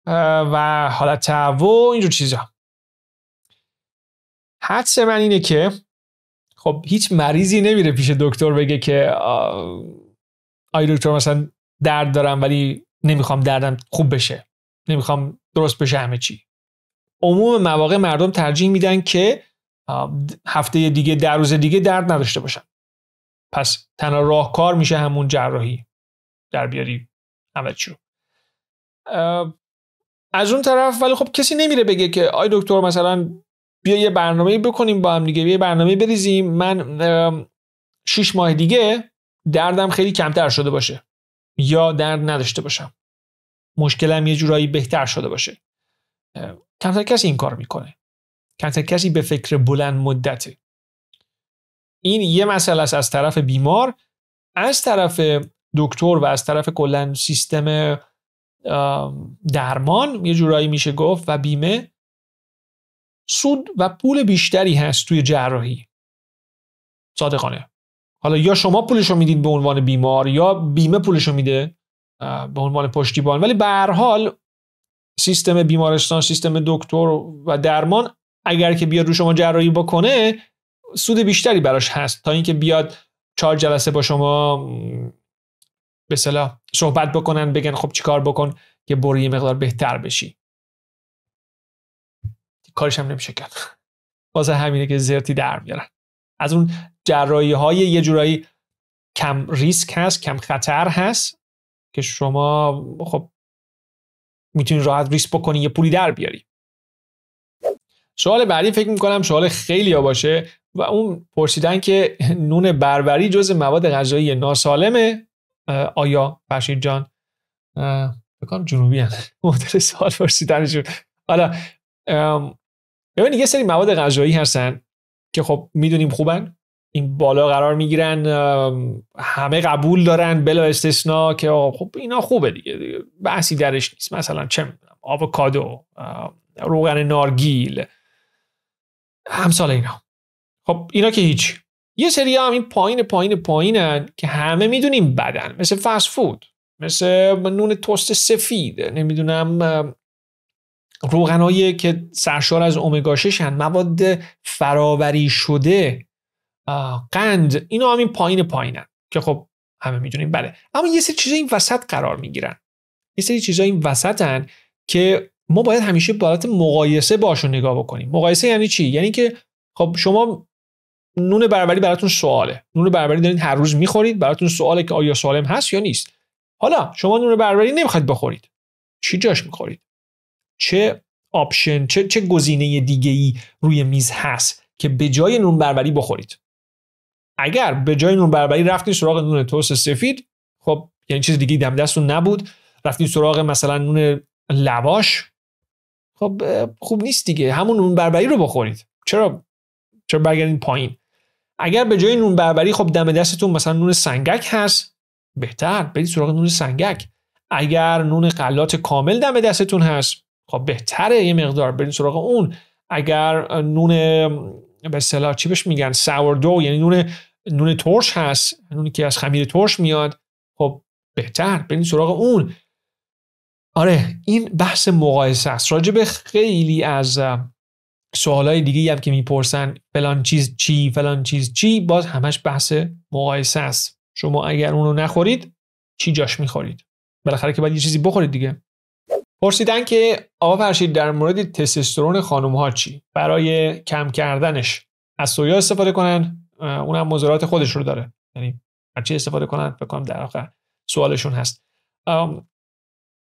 و حالت تهوع اینجور چیزا حدس من اینه که خب هیچ مریضی نمیره پیش دکتر بگه که آی دکتر مثلا درد دارم ولی نمیخوام دردم خوب بشه نمیخوام درست بشه همه چی عموم مواقع مردم ترجیح میدن که هفته دیگه در روز دیگه درد نداشته باشن پس تنها راهکار میشه همون جراحی در بیاری همه چی رو از اون طرف ولی خب کسی نمیره بگه که آی دکتر مثلا بیا یه برنامه بکنیم با هم دیگه یه برنامه بریزیم من شیش ماه دیگه دردم خیلی کمتر شده باشه یا درد نداشته باشم مشکلم یه جورایی بهتر شده باشه کمتر کسی این کار میکنه کمتر کسی به فکر بلند مدته این یه مسئله است از طرف بیمار از طرف دکتر و از طرف کلا سیستم درمان یه جورایی میشه گفت و بیمه سود و پول بیشتری هست توی جراحی صادقانه حالا یا شما پولش رو میدید به عنوان بیمار یا بیمه پولش رو میده به عنوان پشتیبان ولی به هر حال سیستم بیمارستان سیستم دکتر و درمان اگر که بیاد رو شما جراحی بکنه سود بیشتری براش هست تا اینکه بیاد چهار جلسه با شما به صلاح صحبت بکنن بگن خب چیکار بکن که بر مقدار بهتر بشی کارش هم نمیشه کرد باز همینه که زرتی در میارن از اون جراحی های یه جورایی کم ریسک هست کم خطر هست که شما خب میتونی راحت ریسک بکنی یه پولی در بیاری سوال بعدی فکر میکنم سوال خیلی ها باشه و اون پرسیدن که نون بربری جز مواد غذایی ناسالمه آیا فرشید جان بکنم جنوبی هم مدل سوال پرسیدنشون حالا ببینید یه سری مواد غذایی هستن که خب میدونیم خوبن این بالا قرار میگیرن همه قبول دارن بلا استثنا که خب اینا خوبه دیگه, دیگه بحثی درش نیست مثلا چه میدونم آووکادو روغن نارگیل همسال اینا خب اینا که هیچ یه سری هم این پایین پایین پایینن که همه میدونیم بدن مثل فست فود مثل نون توست سفید نمیدونم روغنایی که سرشار از امگا ششن مواد فراوری شده قند اینا همین پایین پایینن که خب همه میدونیم بله اما یه سری چیزا این وسط قرار میگیرن یه سری چیزا این وسطن که ما باید همیشه بالات مقایسه باشون نگاه بکنیم مقایسه یعنی چی یعنی که خب شما نون بربری براتون سواله نون بربری دارین هر روز میخورید براتون سواله که آیا سالم هست یا نیست حالا شما نون بربری نمیخواید بخورید چی جاش میخورید چه آپشن چه چه گزینه دیگه روی میز هست که به جای نون بربری بخورید اگر به جای نون بربری رفتین سراغ نون توس سفید خب یعنی چیز دیگه دم دستون نبود رفتین سراغ مثلا نون لواش خب خوب نیست دیگه همون نون بربری رو بخورید چرا چرا برگردین پایین اگر به جای نون بربری خب دم دستتون مثلا نون سنگک هست بهتر برید سراغ نون سنگک اگر نون قلات کامل دم دستتون هست خب بهتره یه مقدار برید سراغ اون اگر نون به چی بهش میگن ساوردو یعنی نون نون ترش هست نونی که از خمیر ترش میاد خب بهتر برین سراغ اون آره این بحث مقایسه است راجع به خیلی از های دیگه هم که میپرسن فلان چیز چی فلان چیز چی باز همش بحث مقایسه است شما اگر اونو نخورید چی جاش میخورید بالاخره که باید یه چیزی بخورید دیگه پرسیدن که آقا فرشید در مورد تستوسترون خانم ها چی برای کم کردنش از سویا استفاده کنن اونم مزرات خودش رو داره یعنی چی استفاده کنن بکنم در آخر سوالشون هست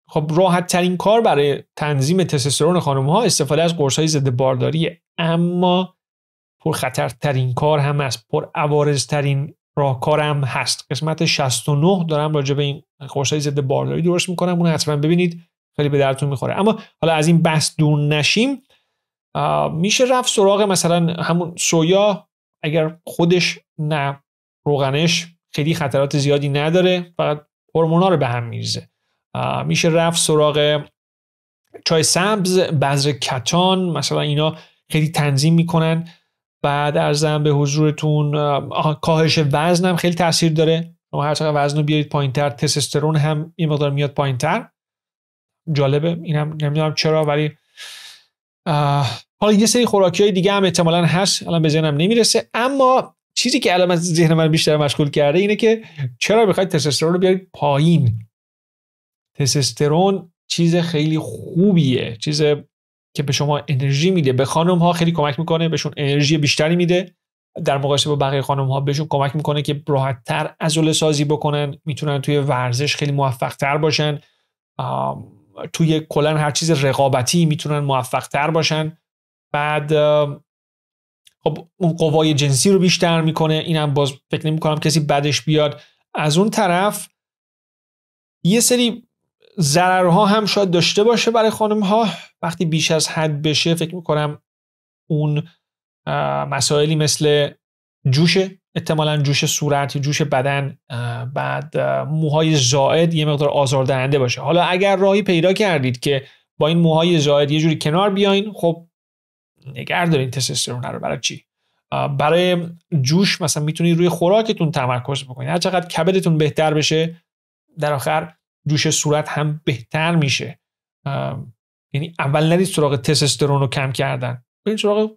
خب راحت ترین کار برای تنظیم تستوسترون خانم ها استفاده از قرص های ضد بارداری. اما پر ترین کار هم هست پر ترین ترین راهکارم هست قسمت 69 دارم راجع به این قرص های ضد بارداری درست میکنم اون حتما ببینید خیلی به درتون میخوره اما حالا از این بس دور نشیم میشه رفت سراغ مثلا همون سویا اگر خودش نه روغنش خیلی خطرات زیادی نداره فقط هورمونا رو به هم میریزه میشه رفت سراغ چای سبز بذر کتان مثلا اینا خیلی تنظیم میکنن بعد ارزم به حضورتون کاهش وزن هم خیلی تاثیر داره شما هر چقدر وزن رو بیارید پایینتر تستوسترون هم این مقدار میاد تر جالبه اینم نمیدونم چرا ولی حالا یه سری خوراکی های دیگه هم احتمالا هست الان به ذهنم نمیرسه اما چیزی که الان ذهن من بیشتر مشغول کرده اینه که چرا بخواید تستوسترون رو بیارید پایین تستوسترون چیز خیلی خوبیه چیز که به شما انرژی میده به خانم ها خیلی کمک میکنه بهشون انرژی بیشتری میده در مقایسه با بقیه خانم ها بهشون کمک میکنه که راحت تر عضله سازی بکنن میتونن توی ورزش خیلی موفق تر باشن توی کلا هر چیز رقابتی میتونن موفق تر باشن بعد خب اون قوای جنسی رو بیشتر میکنه اینم باز فکر نمی کنم کسی بدش بیاد از اون طرف یه سری ضررها هم شاید داشته باشه برای خانم ها وقتی بیش از حد بشه فکر میکنم اون مسائلی مثل جوشه احتمالا جوش صورت یا جوش بدن بعد موهای زائد یه مقدار آزاردهنده باشه حالا اگر راهی پیدا کردید که با این موهای زائد یه جوری کنار بیاین خب نگر دارین تستوسترون رو برای چی برای جوش مثلا میتونید روی خوراکتون تمرکز بکنید هر چقدر کبدتون بهتر بشه در آخر جوش صورت هم بهتر میشه یعنی اول ندید سراغ تستوسترون رو کم کردن برید سراغ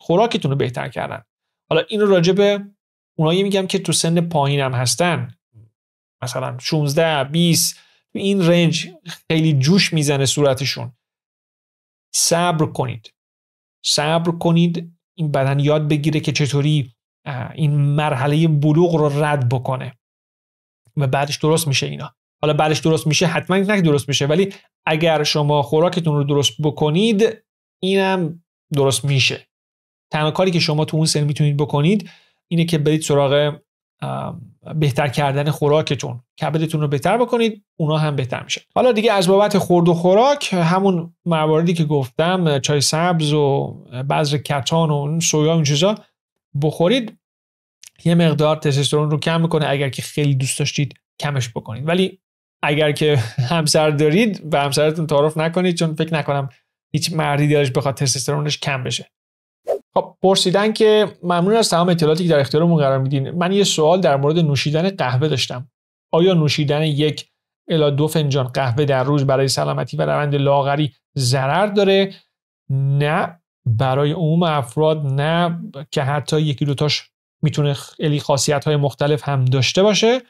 خوراکتون رو بهتر کردن حالا این به اونایی میگم که تو سن پایین هم هستن مثلا 16 20 تو این رنج خیلی جوش میزنه صورتشون صبر کنید صبر کنید این بدن یاد بگیره که چطوری این مرحله بلوغ رو رد بکنه و بعدش درست میشه اینا حالا بعدش درست میشه حتما نه درست میشه ولی اگر شما خوراکتون رو درست بکنید اینم درست میشه تنها کاری که شما تو اون سن میتونید بکنید اینه که برید سراغ بهتر کردن خوراکتون کبدتون رو بهتر بکنید اونا هم بهتر میشه حالا دیگه از بابت خورد و خوراک همون مواردی که گفتم چای سبز و بذر کتان و سویا و این چیزا بخورید یه مقدار تستوسترون رو کم میکنه اگر که خیلی دوست داشتید کمش بکنید ولی اگر که همسر دارید و همسرتون تعارف نکنید چون فکر نکنم هیچ مردی دلش بخواد تستوسترونش کم بشه خب پرسیدن که ممنون از تمام اطلاعاتی که در اختیارمون قرار میدین من یه سوال در مورد نوشیدن قهوه داشتم آیا نوشیدن یک الا دو فنجان قهوه در روز برای سلامتی و روند لاغری ضرر داره نه برای عموم افراد نه که حتی یکی دوتاش میتونه خیلی خاصیت های مختلف هم داشته باشه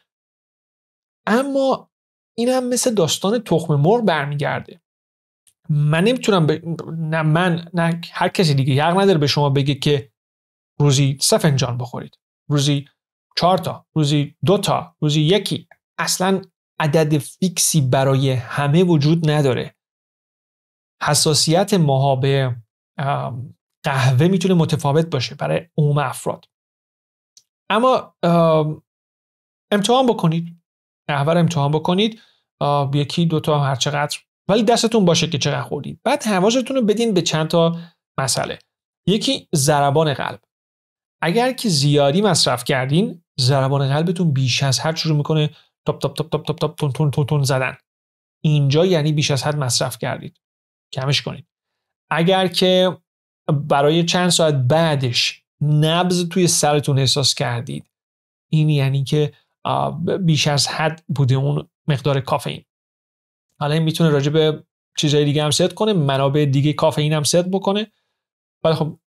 اما این هم مثل داستان تخم مرغ برمیگرده من نمیتونم نه من نه هر کسی دیگه حق نداره به شما بگه که روزی سه فنجان بخورید روزی چهار تا روزی دو تا روزی یکی اصلا عدد فیکسی برای همه وجود نداره حساسیت ماها به قهوه میتونه متفاوت باشه برای عموم افراد اما امتحان بکنید قهوه امتحان بکنید یکی دوتا هرچقدر ولی دستتون باشه که چقدر خوردید بعد حواستون رو بدین به چند تا مسئله یکی ضربان قلب اگر که زیادی مصرف کردین ضربان قلبتون بیش از حد شروع میکنه تاپ تاپ تاپ تاپ تاپ تاپ تون تون تون زدن اینجا یعنی بیش از حد مصرف کردید کمش کنید اگر که برای چند ساعت بعدش نبز توی سرتون احساس کردید این یعنی که بیش از حد بوده اون مقدار کافئین این میتونه راجع به چیزای دیگه هم ست کنه منابع دیگه کافئین هم ست بکنه ولی خب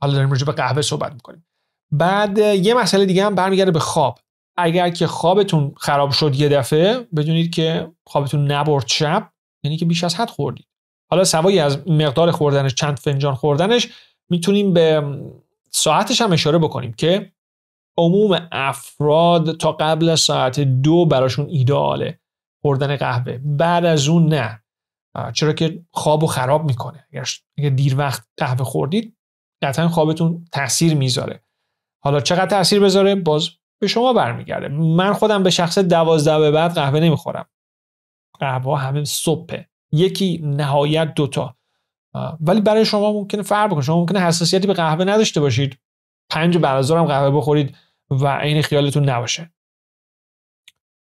حالا داریم راجع به قهوه صحبت میکنیم بعد یه مسئله دیگه هم برمیگرده به خواب اگر که خوابتون خراب شد یه دفعه بدونید که خوابتون نبرد شب یعنی که بیش از حد خوردید حالا سوایی از مقدار خوردنش چند فنجان خوردنش میتونیم به ساعتش هم اشاره بکنیم که عموم افراد تا قبل از ساعت دو براشون ایداله خوردن قهوه بعد از اون نه چرا که خواب و خراب میکنه اگر دیر وقت قهوه خوردید قطعا خوابتون تاثیر میذاره حالا چقدر تاثیر بذاره باز به شما برمیگرده من خودم به شخص دوازده به بعد قهوه نمیخورم قهوه همه صبحه یکی نهایت دوتا ولی برای شما ممکنه فرق کنه شما ممکنه حساسیتی به قهوه نداشته باشید پنج بعد قهوه بخورید و عین خیالتون نباشه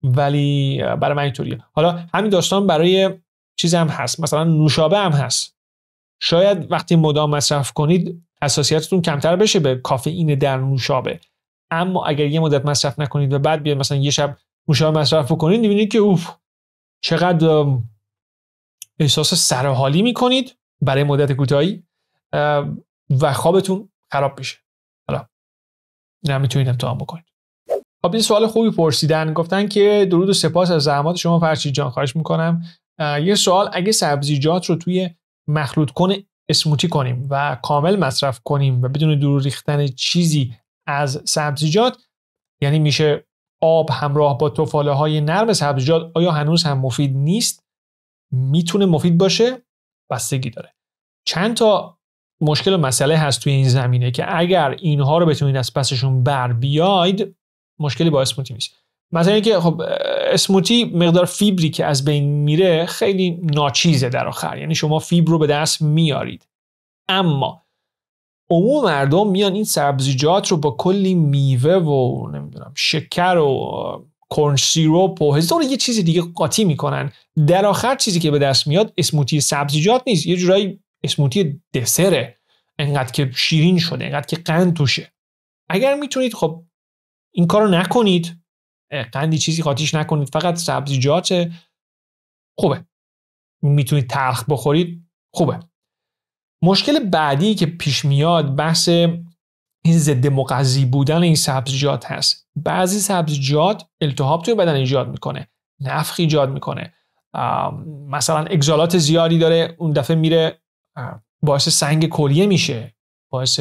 ولی برای من اینطوریه حالا همین داستان برای چیز هم هست مثلا نوشابه هم هست شاید وقتی مدام مصرف کنید حساسیتتون کمتر بشه به کافئین در نوشابه اما اگر یه مدت مصرف نکنید و بعد بیاد مثلا یه شب نوشابه مصرف کنید میبینید که اوف چقدر احساس سرحالی میکنید برای مدت کوتاهی و خوابتون خراب میشه حالا نمیتونید امتحان بکنید خب یه سوال خوبی پرسیدن گفتن که درود و سپاس از زحمات شما فرشی جان خواهش میکنم یه سوال اگه سبزیجات رو توی مخلوط کن اسموتی کنیم و کامل مصرف کنیم و بدون دور ریختن چیزی از سبزیجات یعنی میشه آب همراه با توفاله های نرم سبزیجات آیا هنوز هم مفید نیست میتونه مفید باشه بستگی داره چند تا مشکل و مسئله هست توی این زمینه که اگر اینها رو بتونید از پسشون بر بیاید مشکلی با اسموتی نیست مثلا اینکه خب اسموتی مقدار فیبری که از بین میره خیلی ناچیزه در آخر یعنی شما فیبر رو به دست میارید اما عموم مردم میان این سبزیجات رو با کلی میوه و نمیدونم شکر و کرن سیروپ و هزار یه چیز دیگه قاطی میکنن در آخر چیزی که به دست میاد اسموتی سبزیجات نیست یه جورایی اسموتی دسره انقدر که شیرین شده انقدر که قند توشه اگر میتونید خب این کارو نکنید قندی چیزی قاطیش نکنید فقط سبزیجات خوبه میتونید تلخ بخورید خوبه مشکل بعدی که پیش میاد بحث این ضد مقضی بودن این سبزیجات هست بعضی سبزیجات التهاب توی بدن ایجاد میکنه نفخ ایجاد میکنه مثلا اگزالات زیادی داره اون دفعه میره باعث سنگ کلیه میشه باعث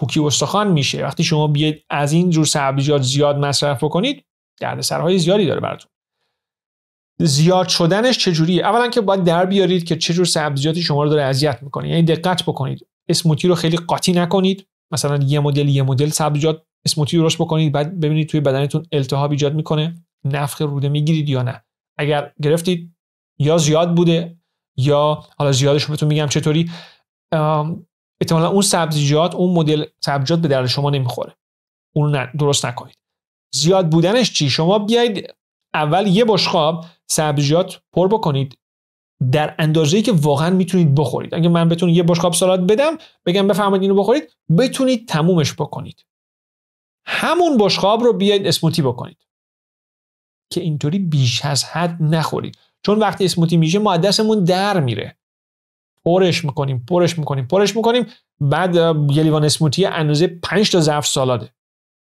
پوکی استخوان میشه وقتی شما بیاید از این جور سبزیجات زیاد مصرف بکنید دردسرهای زیادی داره براتون زیاد شدنش چجوریه اولا که باید در بیارید که چه جور سبزیجاتی شما رو داره اذیت میکنه یعنی دقت بکنید اسموتی رو خیلی قاطی نکنید مثلا یه مدل یه مدل سبزیجات اسموتی رو روش بکنید بعد ببینید توی بدنتون التهاب ایجاد میکنه نفخ روده میگیرید یا نه اگر گرفتید یا زیاد بوده یا حالا زیادش بهتون میگم چطوری احتمالا اون سبزیجات اون مدل سبزیجات به درد شما نمیخوره اون درست نکنید زیاد بودنش چی شما بیاید؟ اول یه بشقاب سبزیجات پر بکنید در اندازه‌ای که واقعا میتونید بخورید اگه من بتونم یه بشقاب سالاد بدم بگم بفرمایید اینو بخورید بتونید تمومش بکنید همون بشقاب رو بیاید اسموتی بکنید که اینطوری بیش از حد نخورید چون وقتی اسموتی میشه ما دستمون در میره پرش میکنیم پرش میکنیم پرش میکنیم بعد یلیوان لیوان اسموتی اندازه 5 تا ظرف سالاده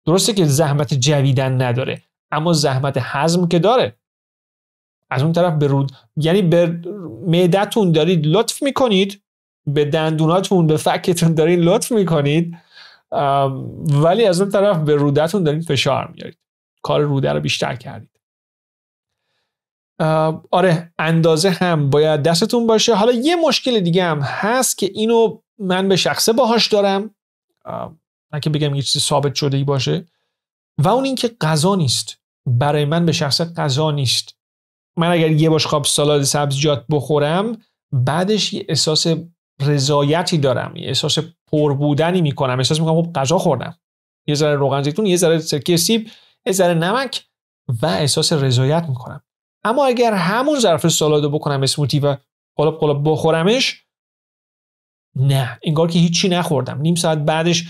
درسته که زحمت جویدن نداره اما زحمت هضم که داره از اون طرف به رود یعنی به معدتون دارید لطف میکنید به دندوناتون به فکتون دارید لطف میکنید ولی از اون طرف به رودتون دارید فشار میارید کار روده رو بیشتر کردید آره اندازه هم باید دستتون باشه حالا یه مشکل دیگه هم هست که اینو من به شخصه باهاش دارم نه که بگم یه چیز ثابت شده ای باشه و اون اینکه غذا نیست برای من به شخصه غذا نیست من اگر یه خواب سالاد سبزیجات بخورم بعدش یه احساس رضایتی دارم یه احساس پر بودنی میکنم احساس میکنم خب غذا خوردم یه ذره روغن زیتون یه ذره سرکه سیب یه ذره نمک و احساس رضایت میکنم اما اگر همون ظرف رو بکنم اسموتی و قلب قلب بخورمش نه انگار که هیچی نخوردم نیم ساعت بعدش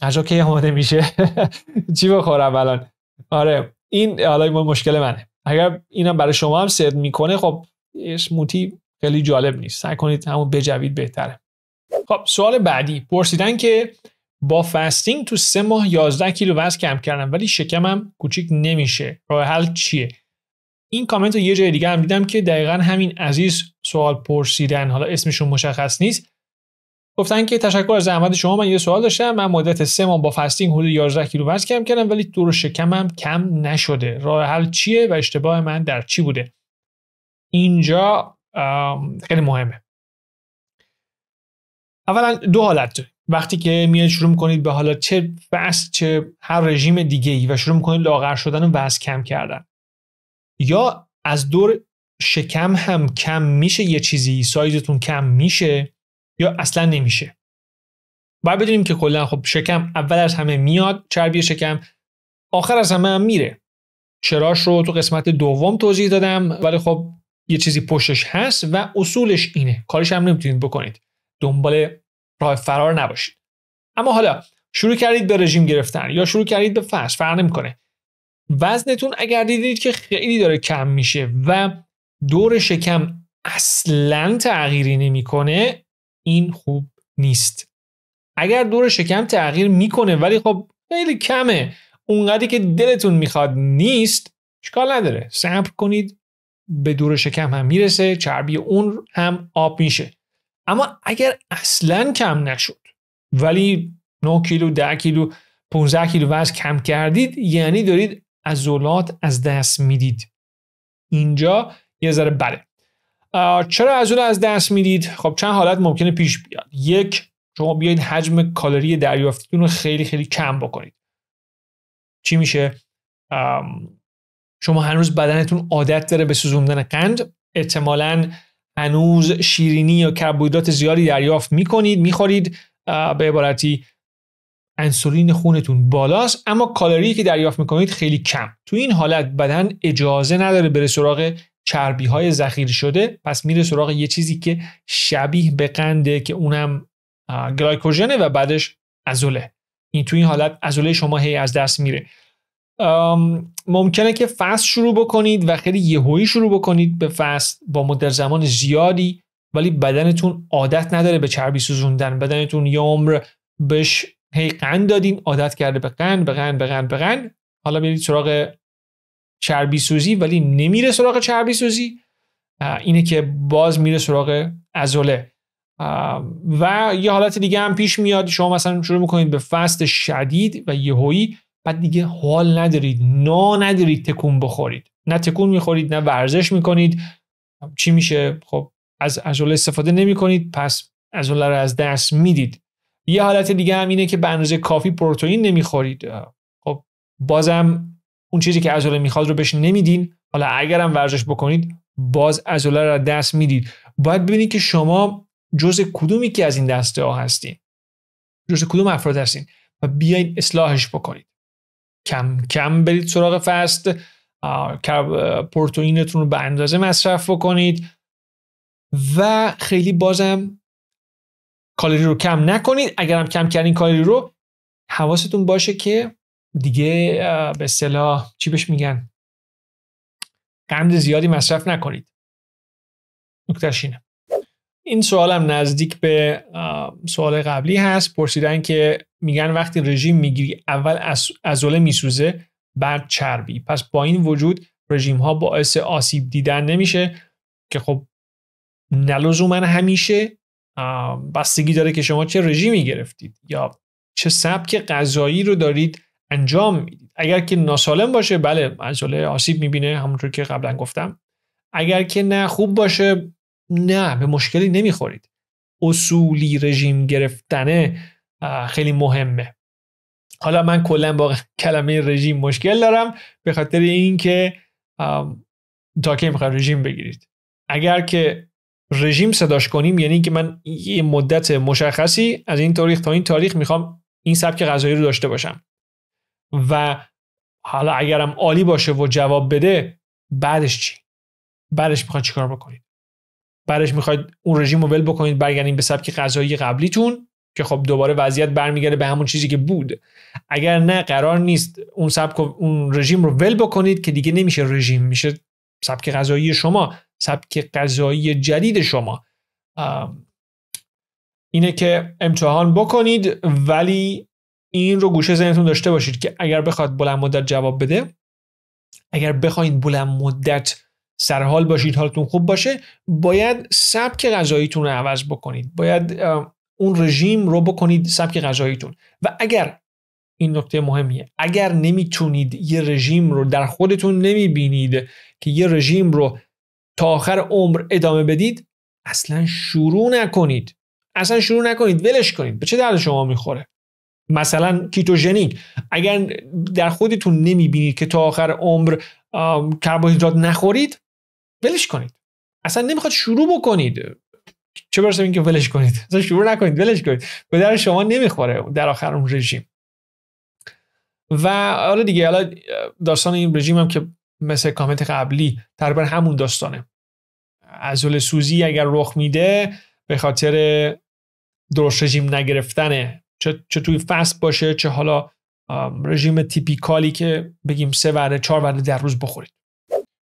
غذا که آماده میشه چی بخورم الان آره این حالا مشکل منه اگر اینم برای شما هم صد میکنه خب اسموتی خیلی جالب نیست سعی کنید همون بجوید بهتره خب سوال بعدی پرسیدن که با فستینگ تو سه ماه 11 کیلو وزن کم کردم ولی شکمم کوچیک نمیشه راه حل چیه این کامنت رو یه جای دیگه هم دیدم که دقیقا همین عزیز سوال پرسیدن حالا اسمشون مشخص نیست گفتن که تشکر از زحمت شما من یه سوال داشتم من مدت سه ماه با فستینگ حدود 11 کیلو وزن کم کردم ولی دور شکمم کم نشده راه حل چیه و اشتباه من در چی بوده اینجا خیلی مهمه اولا دو حالت وقتی که میاد شروع کنید به حالا چه فست چه هر رژیم دیگه ای و شروع میکنید لاغر شدن و وزن کم کردن یا از دور شکم هم کم میشه یه چیزی سایزتون کم میشه یا اصلا نمیشه باید بدونیم که کلا خب شکم اول از همه میاد چربی شکم آخر از همه هم میره چراش رو تو قسمت دوم توضیح دادم ولی خب یه چیزی پشتش هست و اصولش اینه کارش هم نمیتونید بکنید دنبال راه فرار نباشید اما حالا شروع کردید به رژیم گرفتن یا شروع کردید به فست فرق نمیکنه وزنتون اگر دیدید که خیلی داره کم میشه و دور شکم اصلا تغییری نمیکنه این خوب نیست اگر دور شکم تغییر میکنه ولی خب خیلی کمه اونقدری که دلتون میخواد نیست اشکال نداره صبر کنید به دور شکم هم میرسه چربی اون هم آب میشه اما اگر اصلا کم نشد ولی 9 کیلو 10 کیلو 15 کیلو وزن کم کردید یعنی دارید عضلات از دست میدید اینجا یه ذره بله چرا اون از دست میدید خب چند حالت ممکنه پیش بیاد یک شما بیایید حجم کالری دریافتیتون رو خیلی خیلی کم بکنید چی میشه شما هنوز بدنتون عادت داره به سوزوندن قند احتمالا هنوز شیرینی یا کربویدات زیادی دریافت میکنید میخورید به عبارتی انسولین خونتون بالاست اما کالری که دریافت میکنید خیلی کم تو این حالت بدن اجازه نداره بره سراغ چربی های ذخیره شده پس میره سراغ یه چیزی که شبیه به قنده که اونم گلایکوژنه و بعدش ازوله این تو این حالت ازوله شما هی از دست میره ممکنه که فصل شروع بکنید و خیلی یهویی شروع بکنید به فصل با مدر زمان زیادی ولی بدنتون عادت نداره به چربی سوزوندن بدنتون یه عمر بهش هی قند دادین عادت کرده به قند به قند به قند به قند حالا میرید سراغ چربی سوزی ولی نمیره سراغ چربی سوزی اینه که باز میره سراغ ازوله و یه حالت دیگه هم پیش میاد شما مثلا شروع میکنید به فست شدید و یهویی بعد دیگه حال ندارید نا ندارید تکون بخورید نه تکون میخورید نه ورزش میکنید چی میشه خب از ازوله استفاده نمیکنید پس ازوله رو از دست میدید یه حالت دیگه هم اینه که به اندازه کافی پروتئین نمیخورید خب بازم اون چیزی که عضله میخواد رو بهش نمیدین حالا اگرم ورزش بکنید باز عضله رو دست میدید باید ببینید که شما جزء کدومی که از این دسته ها هستین جزء کدوم افراد هستین و بیاین اصلاحش بکنید کم کم برید سراغ فست پروتئینتون رو به اندازه مصرف بکنید و خیلی بازم کالری رو کم نکنید اگر هم کم کردین کالری رو حواستون باشه که دیگه به صلاح چی بهش میگن قند زیادی مصرف نکنید نکتش این سوالم نزدیک به سوال قبلی هست پرسیدن که میگن وقتی رژیم میگیری اول عضله میسوزه بعد چربی پس با این وجود رژیم ها باعث آسیب دیدن نمیشه که خب نلزومن همیشه بستگی داره که شما چه رژیمی گرفتید یا چه سبک غذایی رو دارید انجام میدید اگر که ناسالم باشه بله عضله آسیب میبینه همونطور که قبلا گفتم اگر که نه خوب باشه نه به مشکلی نمیخورید اصولی رژیم گرفتن خیلی مهمه حالا من کلا با کلمه رژیم مشکل دارم به خاطر اینکه تا کی میخواید رژیم بگیرید اگر که رژیم صداش کنیم یعنی که من یه مدت مشخصی از این تاریخ تا این تاریخ میخوام این سبک غذایی رو داشته باشم و حالا اگرم عالی باشه و جواب بده بعدش چی بعدش میخواد چیکار بکنید بعدش میخواید اون رژیم رو ول بکنید برگردین به سبک غذایی قبلیتون که خب دوباره وضعیت برمیگرده به همون چیزی که بود اگر نه قرار نیست اون سبک اون رژیم رو ول بکنید که دیگه نمیشه رژیم میشه سبک غذایی شما سبک غذایی جدید شما اینه که امتحان بکنید ولی این رو گوشه ذهنتون داشته باشید که اگر بخواد بلند مدت جواب بده اگر بخواید بلند مدت سرحال باشید حالتون خوب باشه باید سبک غذاییتون رو عوض بکنید باید اون رژیم رو بکنید سبک غذاییتون و اگر این نکته مهمیه اگر نمیتونید یه رژیم رو در خودتون نمیبینید که یه رژیم رو تا آخر عمر ادامه بدید اصلا شروع نکنید اصلا شروع نکنید ولش کنید به چه درد شما میخوره مثلا کیتوژنیک اگر در خودتون نمیبینید که تا آخر عمر کربوهیدرات نخورید ولش کنید اصلا نمیخواد شروع بکنید چه برسه اینکه ولش کنید اصلا شروع نکنید ولش کنید به درد شما نمیخوره در آخر اون رژیم و حالا دیگه حالا داستان این رژیم هم که مثل کامنت قبلی تقریبا همون داستانه ازول سوزی اگر رخ میده به خاطر درست رژیم نگرفتنه چه, چه توی فست باشه چه حالا رژیم تیپیکالی که بگیم سه وعده چهار وعده در روز بخورید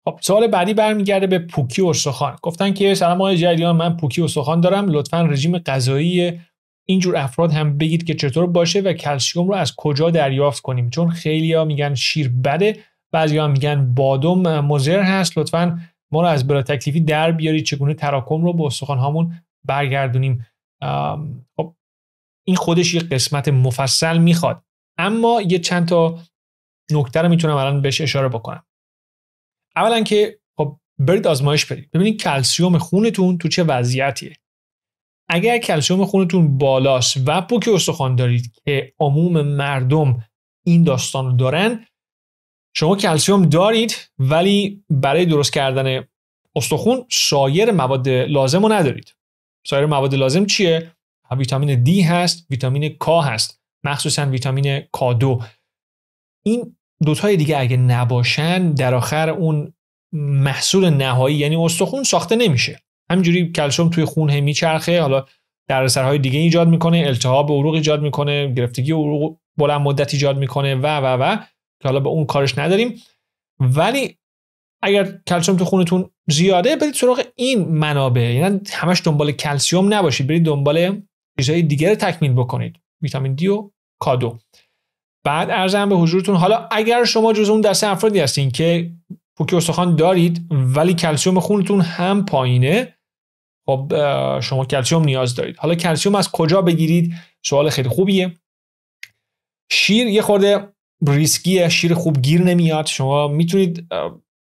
خب سوال بعدی برمیگرده به پوکی استخوان گفتن که سلام آقای جلیان من پوکی استخوان دارم لطفا رژیم غذایی اینجور افراد هم بگید که چطور باشه و کلسیوم رو از کجا دریافت کنیم چون خیلی ها میگن شیر بده هم میگن بادم مزر هست لطفا ما رو از بلا تکلیفی در بیارید چگونه تراکم رو با استخوان هامون برگردونیم خب این خودش یه قسمت مفصل میخواد اما یه چند تا نکته رو میتونم الان بهش اشاره بکنم اولا که خب برید آزمایش بدید ببینید کلسیوم خونتون تو چه وضعیتیه اگر کلسیوم خونتون بالاست و پوک استخوان دارید که عموم مردم این داستان رو دارن شما کلسیوم دارید ولی برای درست کردن استخون سایر مواد لازم رو ندارید سایر مواد لازم چیه ویتامین D هست ویتامین K هست مخصوصا ویتامین K2 این دوتای دیگه اگه نباشن در آخر اون محصول نهایی یعنی استخون ساخته نمیشه همینجوری کلسیوم توی خون میچرخه حالا در سرهای دیگه ایجاد میکنه التهاب عروق ایجاد میکنه گرفتگی عروق بلند مدت ایجاد میکنه و و و که حالا به اون کارش نداریم ولی اگر کلسیوم تو خونتون زیاده برید سراغ این منابع یعنی همش دنبال کلسیوم نباشید برید دنبال چیزهای دیگر تکمیل بکنید ویتامین دی و کادو بعد ارزم به حضورتون حالا اگر شما جز اون دسته افرادی هستین که پوکی استخوان دارید ولی کلسیوم خونتون هم پایینه خب شما کلسیوم نیاز دارید حالا کلسیوم از کجا بگیرید سوال خیلی خوبیه شیر یه خورده ریسکیه شیر خوب گیر نمیاد شما میتونید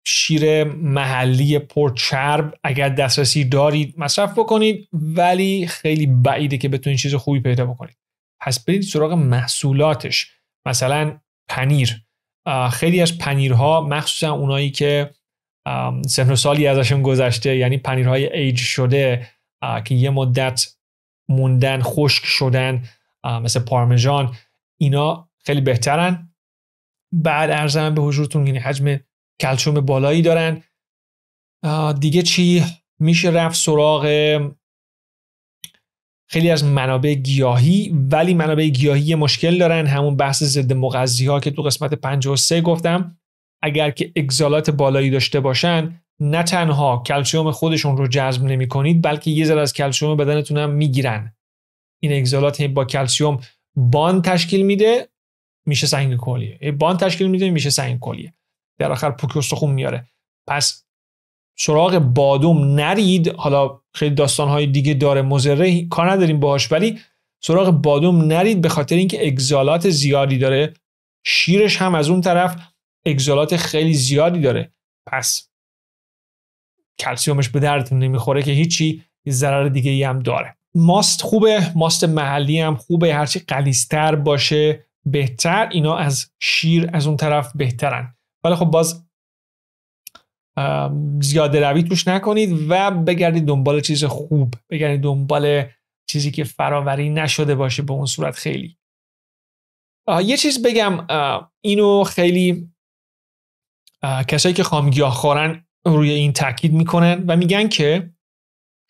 شیر محلی پرچرب اگر دسترسی دارید مصرف بکنید ولی خیلی بعیده که بتونید چیز خوبی پیدا بکنید پس برید سراغ محصولاتش مثلا پنیر خیلی از پنیرها مخصوصا اونایی که سن و سالی ازشون گذشته یعنی پنیرهای ایج شده که یه مدت موندن خشک شدن مثل پارمژان اینا خیلی بهترن بعد ارزم به حضورتون یعنی حجم کلسیوم بالایی دارن دیگه چی میشه رفت سراغ خیلی از منابع گیاهی ولی منابع گیاهی مشکل دارن همون بحث ضد مغذی ها که تو قسمت 53 گفتم اگر که اگزالات بالایی داشته باشن نه تنها کلسیوم خودشون رو جذب نمی کنید بلکه یه ذره از کلسیوم بدنتون هم میگیرن این اگزالات با کلسیوم باند تشکیل میده میشه سنگ کلیه بان تشکیل میده میشه سنگ کلیه در آخر پوک استخون میاره پس سراغ بادوم نرید حالا خیلی داستانهای دیگه داره مزره کار نداریم باهاش ولی سراغ بادوم نرید به خاطر اینکه اگزالات زیادی داره شیرش هم از اون طرف اگزالات خیلی زیادی داره پس کلسیومش به درد نمیخوره که هیچی ضرر دیگه ای هم داره ماست خوبه ماست محلی هم خوبه هرچی قلیستر باشه بهتر اینا از شیر از اون طرف بهترن ولی خب باز زیاده روی توش نکنید و بگردید دنبال چیز خوب بگردید دنبال چیزی که فراوری نشده باشه به اون صورت خیلی یه چیز بگم اینو خیلی کسایی که خامگیاه خورن روی این تاکید میکنن و میگن که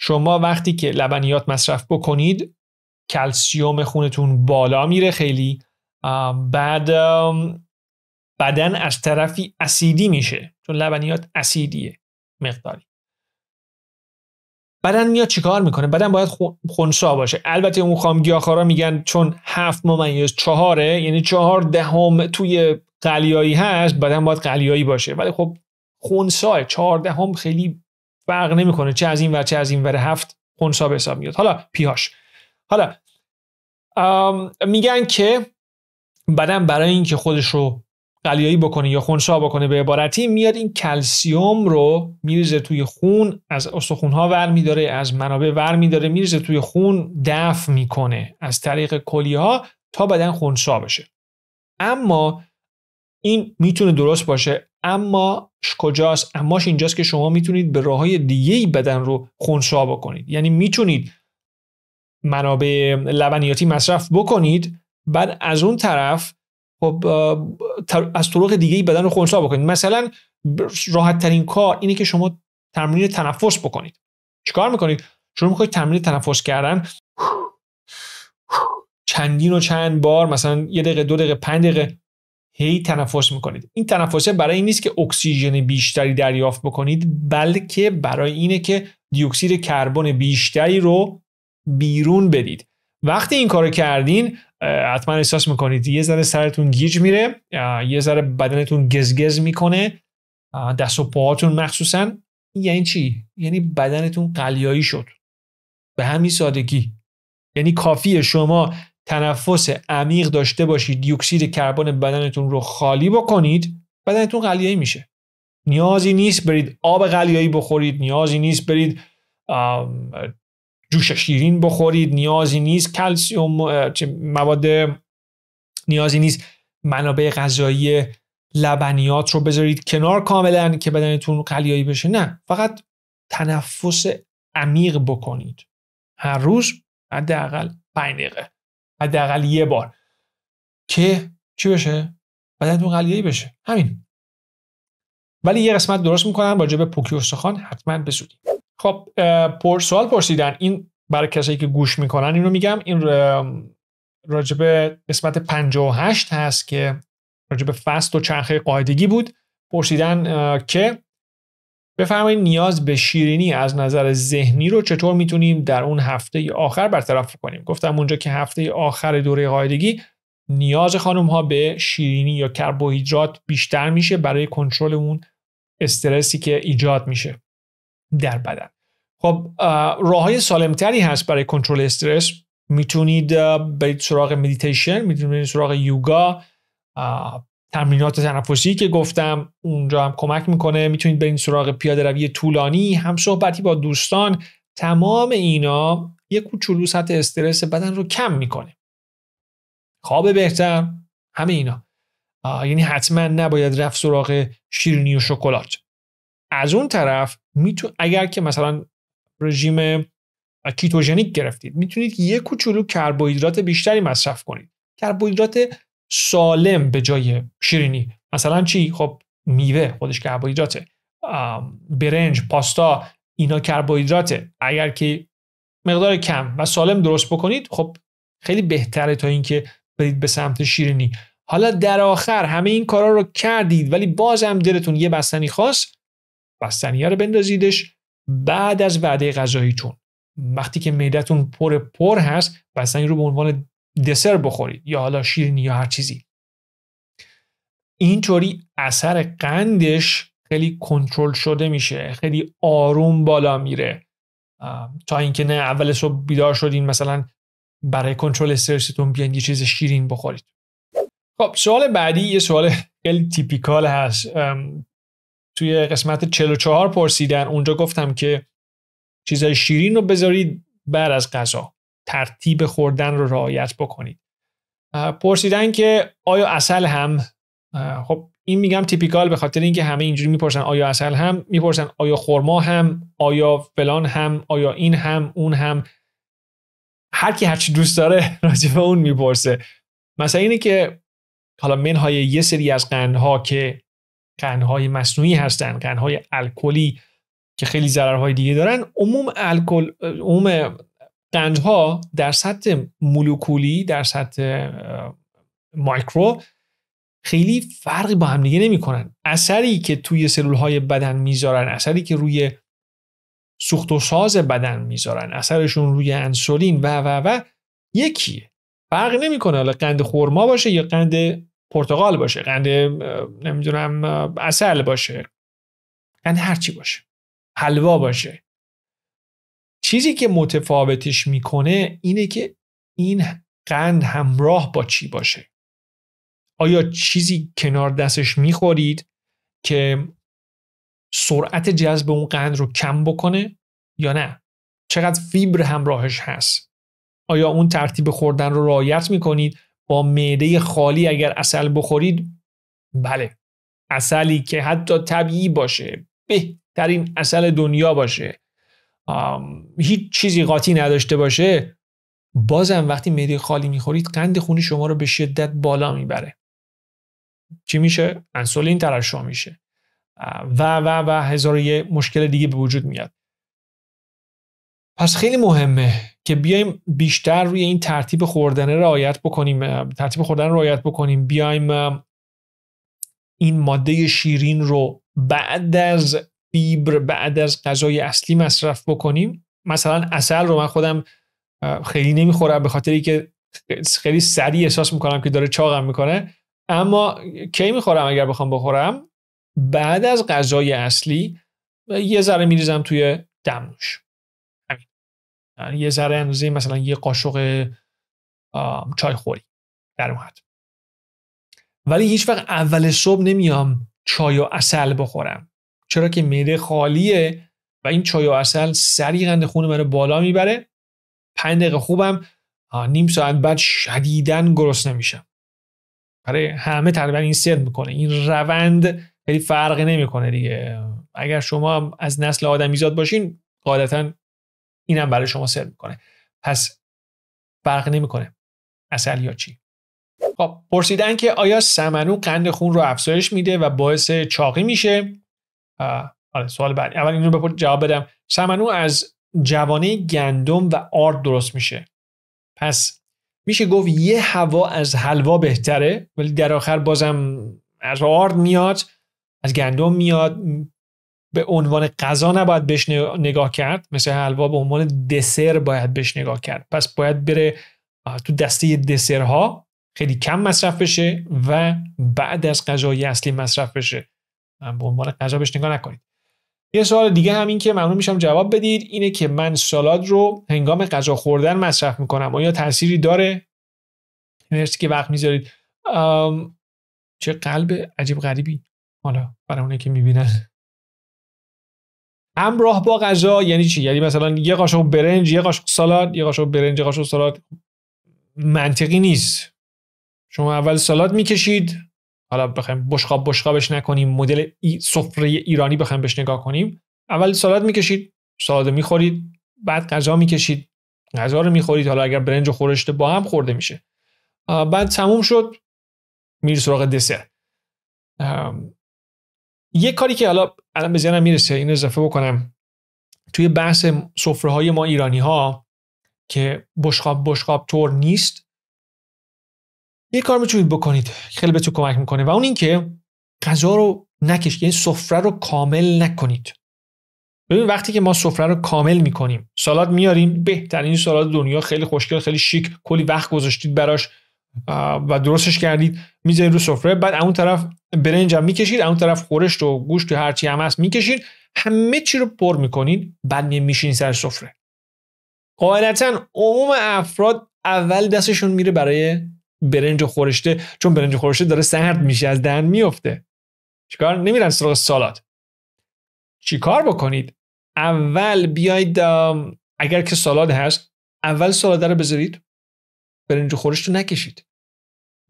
شما وقتی که لبنیات مصرف بکنید کلسیوم خونتون بالا میره خیلی بعد بدن از طرفی اسیدی میشه چون لبنیات اسیدیه مقداری بدن میاد چیکار میکنه بدن باید خونسا باشه البته اون خام میگن چون هفت ممیز چهاره یعنی چهار دهم توی قلیایی هست بدن باید قلیایی باشه ولی خب خونسا چهار دهم خیلی فرق نمیکنه چه از این ور چه از این ور هفت خونسا به حساب میاد حالا پیهاش حالا میگن که بدن برای اینکه خودش رو قلیایی بکنه یا خونسا بکنه به عبارتی میاد این کلسیوم رو میریزه توی خون از استخونها ور میداره از منابع ور میداره میریزه توی خون دفع میکنه از طریق کلیه ها تا بدن خونسا بشه اما این میتونه درست باشه اما کجاست اماش اینجاست که شما میتونید به راه های دیگه بدن رو خونسا بکنید یعنی میتونید منابع لبنیاتی مصرف بکنید بعد از اون طرف خب از طرق دیگه ای بدن رو خونسا بکنید مثلا راحت ترین کار اینه که شما تمرین تنفس بکنید چیکار میکنید شما میکنید تمرین تنفس کردن چندین و چند بار مثلا یه دقیقه دو دقیقه پنج دقیقه هی تنفس میکنید این تنفسه برای این نیست که اکسیژن بیشتری دریافت بکنید بلکه برای اینه که دیوکسید کربن بیشتری رو بیرون بدید وقتی این کارو کردین حتما احساس میکنید یه ذره سرتون گیج میره یه ذره بدنتون گزگز میکنه دست و پاهاتون مخصوصا یعنی چی یعنی بدنتون قلیایی شد به همین سادگی یعنی کافیه شما تنفس عمیق داشته باشید دیوکسید کربن بدنتون رو خالی بکنید بدنتون قلیایی میشه نیازی نیست برید آب قلیایی بخورید نیازی نیست برید جوش شیرین بخورید نیازی نیست کلسیوم مواد نیازی نیست منابع غذایی لبنیات رو بذارید کنار کاملا که بدنتون قلیایی بشه نه فقط تنفس عمیق بکنید هر روز حداقل 5 دقیقه حداقل یه بار که چی بشه بدنتون قلیایی بشه همین ولی یه قسمت درست میکنم با به پوکی استخوان حتما بسودید خب پر سوال پرسیدن این برای کسایی که گوش میکنن اینو میگم این راجبه قسمت 58 هست که راجبه فست و چرخه قاعدگی بود پرسیدن که بفرمایید نیاز به شیرینی از نظر ذهنی رو چطور میتونیم در اون هفته آخر برطرف کنیم گفتم اونجا که هفته آخر دوره قاعدگی نیاز خانم ها به شیرینی یا کربوهیدرات بیشتر میشه برای کنترل اون استرسی که ایجاد میشه در بدن خب راه های تری هست برای کنترل استرس میتونید برید سراغ مدیتیشن میتونید برید سراغ یوگا تمرینات تنفسی که گفتم اونجا هم کمک میکنه میتونید برید سراغ پیاده روی طولانی هم صحبتی با دوستان تمام اینا یک کوچولو سطح استرس بدن رو کم میکنه خواب بهتر همه اینا یعنی حتما نباید رفت سراغ شیرینی و شکلات از اون طرف میتون اگر که مثلا رژیم کیتوژنیک گرفتید میتونید یه کوچولو کربوهیدرات بیشتری مصرف کنید کربوهیدرات سالم به جای شیرینی مثلا چی خب میوه خودش کربوهیدراته برنج پاستا اینا کربوهیدراته اگر که مقدار کم و سالم درست بکنید خب خیلی بهتره تا اینکه برید به سمت شیرینی حالا در آخر همه این کارا رو کردید ولی باز هم دلتون یه بستنی خواست بستنی رو بندازیدش بعد از وعده غذاییتون وقتی که میدهتون پر پر هست بستنی رو به عنوان دسر بخورید یا حالا شیرینی یا هر چیزی اینطوری اثر قندش خیلی کنترل شده میشه خیلی آروم بالا میره تا اینکه نه اول صبح بیدار شدین مثلا برای کنترل استرستون بیان یه چیز شیرین بخورید خب سوال بعدی یه سوال خیلی تیپیکال هست توی قسمت 44 پرسیدن اونجا گفتم که چیزای شیرین رو بذارید بعد از غذا ترتیب خوردن رو رعایت بکنید پرسیدن که آیا اصل هم خب این میگم تیپیکال به خاطر اینکه همه اینجوری میپرسن آیا اصل هم میپرسن آیا خرما هم آیا فلان هم آیا این هم اون هم هر کی هرچی دوست داره راجع به اون میپرسه مثلا اینه که حالا منهای یه سری از قندها که قندهای مصنوعی هستن قندهای الکلی که خیلی ضررهای دیگه دارن عموم الکل عموم قندها در سطح مولکولی در سطح مایکرو خیلی فرقی با هم دیگه کنن اثری که توی سلول های بدن میذارن اثری که روی سوخت و ساز بدن میذارن اثرشون روی انسولین و و و یکیه فرق نمیکنه حالا قند خورما باشه یا قند پرتغال باشه قند نمیدونم اصل باشه قند هرچی باشه حلوا باشه چیزی که متفاوتش میکنه اینه که این قند همراه با چی باشه آیا چیزی کنار دستش میخورید که سرعت جذب اون قند رو کم بکنه یا نه چقدر فیبر همراهش هست آیا اون ترتیب خوردن رو رعایت میکنید با معده خالی اگر اصل بخورید بله اصلی که حتی طبیعی باشه بهترین اصل دنیا باشه هیچ چیزی قاطی نداشته باشه بازم وقتی معده خالی میخورید قند خونی شما رو به شدت بالا میبره چی میشه انسولین ترشح میشه و و و هزار مشکل دیگه به وجود میاد پس خیلی مهمه که بیایم بیشتر روی این ترتیب خوردن رعایت بکنیم ترتیب خوردن رعایت بکنیم بیایم این ماده شیرین رو بعد از فیبر بعد از غذای اصلی مصرف بکنیم مثلا اصل رو من خودم خیلی نمیخورم به خاطری که خیلی سریع احساس میکنم که داره چاقم میکنه اما کی میخورم اگر بخوام بخورم بعد از غذای اصلی یه ذره میریزم توی دمنوش یعنی یه ذره اندازه مثلا یه قاشق چای خوری در اون حد ولی هیچ وقت اول صبح نمیام چای و اصل بخورم چرا که میده خالیه و این چای و اصل سریع قند خون منو بالا میبره پنج دقیقه خوبم نیم ساعت بعد شدیدن گرسنه نمیشم برای همه تقریبا این سر میکنه این روند خیلی فرقی نمیکنه دیگه اگر شما از نسل آدمیزاد باشین قاعدتا اینم برای شما سر میکنه پس فرق نمیکنه اصل یا چی خب پرسیدن که آیا سمنو قند خون رو افزایش میده و باعث چاقی میشه آره سوال بعدی اول اینو بپر جواب بدم سمنو از جوانه گندم و آرد درست میشه پس میشه گفت یه هوا از حلوا بهتره ولی در آخر بازم از آرد میاد از گندم میاد به عنوان غذا نباید بهش نگاه کرد مثل حلوا به عنوان دسر باید بهش نگاه کرد پس باید بره تو دسته دسرها خیلی کم مصرف بشه و بعد از غذای اصلی مصرف بشه به عنوان غذا بهش نگاه نکنید یه سوال دیگه همین که ممنون میشم جواب بدید اینه که من سالاد رو هنگام غذا خوردن مصرف میکنم آیا تأثیری داره مرسی که وقت میذارید چه قلب عجیب غریبی حالا برای اونه که میبینن همراه با غذا یعنی چی یعنی مثلا یه قاشق برنج یه قاشق سالاد یه قاشق برنج یه قاشق سالاد منطقی نیست شما اول سالاد میکشید حالا بخوایم بشقاب بشقابش نکنیم مدل ای سفره ایرانی بخوایم بهش نگاه کنیم اول سالاد میکشید سالاد میخورید بعد غذا میکشید غذا رو میخورید حالا اگر برنج و خورشته با هم خورده میشه بعد تموم شد میری سراغ دسر یه کاری که حالا الان به میرسه این اضافه بکنم توی بحث سفره های ما ایرانی ها که بشقاب بشقاب طور نیست یه کار میتونید بکنید خیلی به تو کمک میکنه و اون اینکه غذا رو نکشید یعنی سفره رو کامل نکنید ببین وقتی که ما سفره رو کامل میکنیم سالاد میاریم بهترین سالاد دنیا خیلی خوشگل خیلی شیک کلی وقت گذاشتید براش و درستش کردید میذارید رو سفره بعد اون طرف برنج هم میکشید اون طرف خورشت و گوشت و هرچی هم هست میکشید همه چی رو پر میکنین بعد میشین سر سفره قاعدتا عموم افراد اول دستشون میره برای برنج و خورشته چون برنج و خورشته داره سرد میشه از دهن میفته چیکار نمیرن سراغ سالاد چیکار بکنید اول بیاید اگر که سالاد هست اول سالاد رو بذارید برنج و خورشت نکشید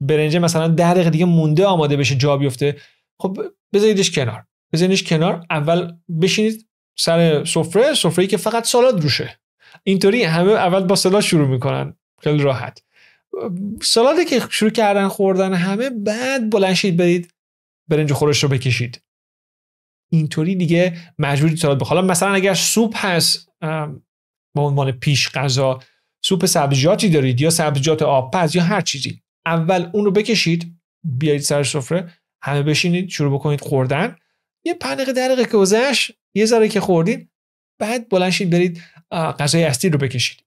برنجه مثلا ده دقیقه دیگه مونده آماده بشه جا بیفته خب بذاریدش کنار بذاریدش کنار اول بشینید سر سفره سفره که فقط سالاد روشه اینطوری همه اول با سالاد شروع میکنن خیلی راحت سالادی که شروع کردن خوردن همه بعد بلنشید برید برنج خورش رو بکشید اینطوری دیگه مجبورید سالاد بخورید حالا مثلا اگر سوپ هست به عنوان پیش غذا سوپ سبزیجاتی دارید یا سبزیجات آبپز یا هر چیزی اول اون رو بکشید بیایید سر سفره همه بشینید شروع بکنید خوردن یه پنق درقه که گذشت یه ذره که خوردین بعد بلنشید برید غذای اصلی رو بکشید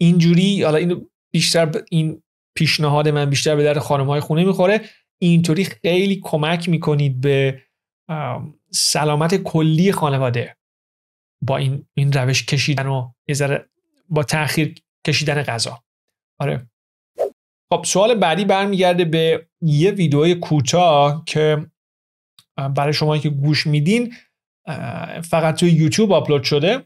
اینجوری حالا این بیشتر این پیشنهاد من بیشتر به در خانم های خونه میخوره اینطوری خیلی کمک میکنید به سلامت کلی خانواده با این این روش کشیدن و یه ذره با تاخیر کشیدن غذا آره خب سوال بعدی برمیگرده به یه ویدیوی کوتاه که برای شما که گوش میدین فقط توی یوتیوب آپلود شده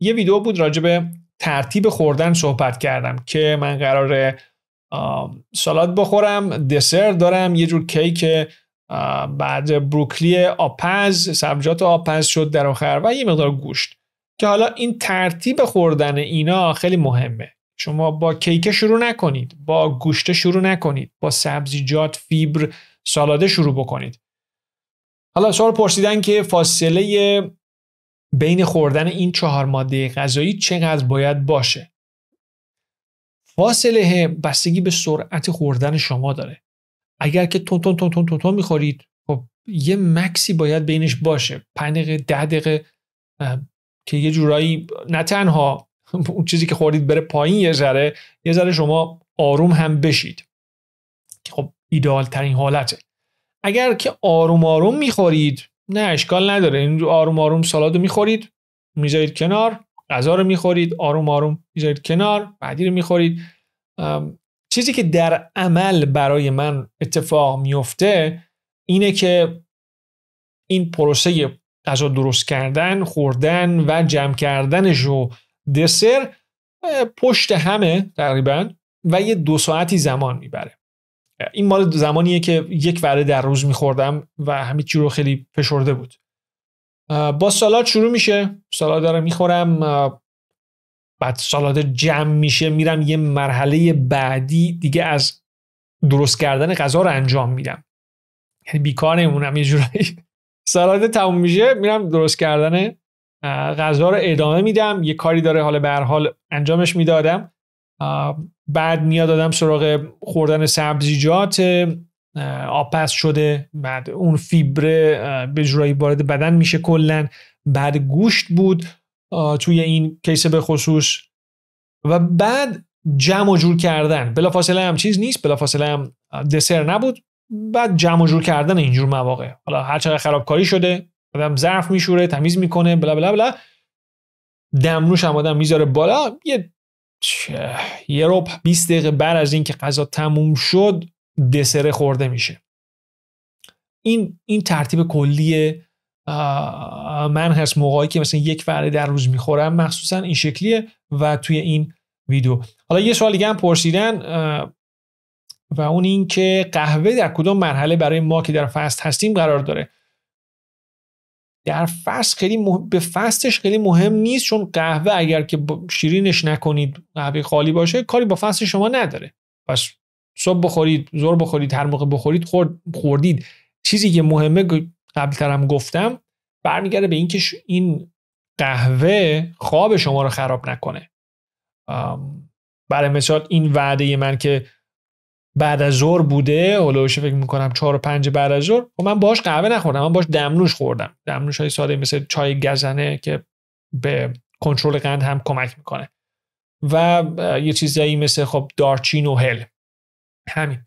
یه ویدیو بود راجع به ترتیب خوردن صحبت کردم که من قرار سالاد بخورم دسر دارم یه جور کیک بعد بروکلی آپز سبجات آپز شد در آخر و یه مقدار گوشت که حالا این ترتیب خوردن اینا خیلی مهمه شما با کیک شروع نکنید با گوشت شروع نکنید با سبزیجات فیبر سالاده شروع بکنید حالا سوال پرسیدن که فاصله بین خوردن این چهار ماده غذایی چقدر باید باشه فاصله بستگی به سرعت خوردن شما داره اگر که تون تون تون تون تون, تون میخورید خب یه مکسی باید بینش باشه 5 دقیقه دقیقه که یه جورایی نه تنها اون چیزی که خوردید بره پایین یه ذره یه ذره شما آروم هم بشید که خب ایدالترین ترین حالته اگر که آروم آروم میخورید نه اشکال نداره این آروم آروم سالاد رو میخورید میذارید کنار غذا رو میخورید آروم آروم میذارید کنار بعدی رو میخورید چیزی که در عمل برای من اتفاق میفته اینه که این پروسه غذا درست کردن خوردن و جمع کردنش رو دسر پشت همه تقریبا و یه دو ساعتی زمان میبره این مال زمانیه که یک وره در روز میخوردم و همه چی رو خیلی فشرده بود با سالاد شروع میشه سالاد داره میخورم بعد سالاد جمع میشه میرم یه مرحله بعدی دیگه از درست کردن غذا رو انجام میدم یعنی بیکار نمونم یه جورایی سالاد تموم میشه میرم درست کردن غذا رو ادامه میدم یه کاری داره حالا به حال انجامش میدادم بعد میاد دادم سراغ خوردن سبزیجات آپس شده بعد اون فیبر به جورایی وارد بدن میشه کلا بعد گوشت بود توی این کیس به خصوص و بعد جمع و جور کردن بلافاصله هم چیز نیست فاصله هم دسر نبود بعد جمع و جور کردن اینجور مواقع حالا هر خرابکاری شده آدم ظرف میشوره تمیز میکنه بلا بلا بلا دمنوش هم آدم میذاره بالا یه یه رو 20 دقیقه بعد از اینکه غذا تموم شد دسره خورده میشه این این ترتیب کلی من هست موقعی که مثلا یک فره در روز میخورم مخصوصا این شکلیه و توی این ویدیو حالا یه سوالی دیگه هم پرسیدن و اون این که قهوه در کدوم مرحله برای ما که در فست هستیم قرار داره در فصل خیلی مهم... به فصلش خیلی مهم نیست چون قهوه اگر که شیرینش نکنید قهوه خالی باشه کاری با فصل شما نداره پس صبح بخورید زور بخورید هر موقع بخورید خورد... خوردید چیزی که مهمه قبل ترم گفتم برمیگرده به اینکه این قهوه خواب شما رو خراب نکنه برای مثال این وعده من که بعد از ظهر بوده هلوش فکر میکنم چهار و پنج بعد از ظهر و خب من باش قهوه نخوردم من باش دمنوش خوردم دمنوش های ساده مثل چای گزنه که به کنترل قند هم کمک میکنه و یه چیزایی مثل خب دارچین و هل همین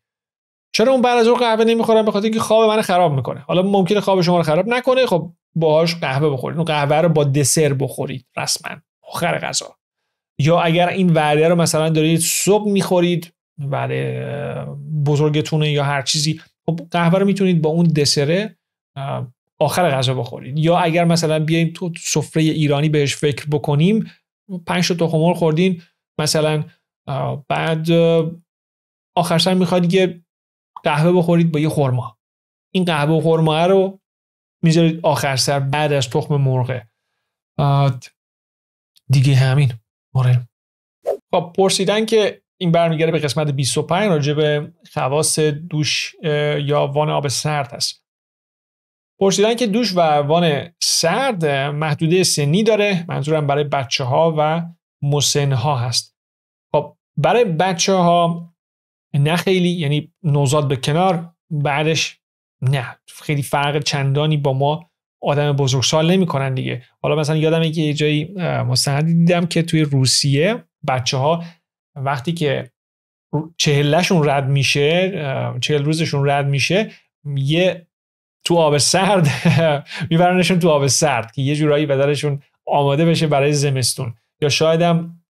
چرا اون بعد از ظهر قهوه نمیخورم به اینکه خواب من خراب میکنه حالا ممکنه خواب شما رو خراب نکنه خب باهاش قهوه بخورید اون قهوه رو با دسر بخورید رسما آخر غذا یا اگر این وعده رو مثلا دارید صبح میخورید برای بزرگتونه یا هر چیزی خب قهوه رو میتونید با اون دسره آخر غذا بخورید یا اگر مثلا بیایم تو سفره ایرانی بهش فکر بکنیم پنج تا تخم خوردین مثلا بعد آخر سر میخواد یه قهوه بخورید با یه خورما این قهوه و خورما رو میذارید آخر سر بعد از تخم مرغه دیگه همین مره خب پرسیدن که این برمیگرده به قسمت 25 راجع به خواص دوش یا وان آب سرد هست پرسیدن که دوش و وان سرد محدوده سنی داره منظورم برای بچه ها و مسن ها هست خب برای بچه ها نه خیلی یعنی نوزاد به کنار بعدش نه خیلی فرق چندانی با ما آدم بزرگسال نمیکنن دیگه حالا مثلا یادم که یه جایی مستندی دیدم که توی روسیه بچه ها وقتی که چهلشون رد میشه چهل روزشون رد میشه یه تو آب سرد میبرنشون تو آب سرد که یه جورایی بدنشون آماده بشه برای زمستون یا شاید هم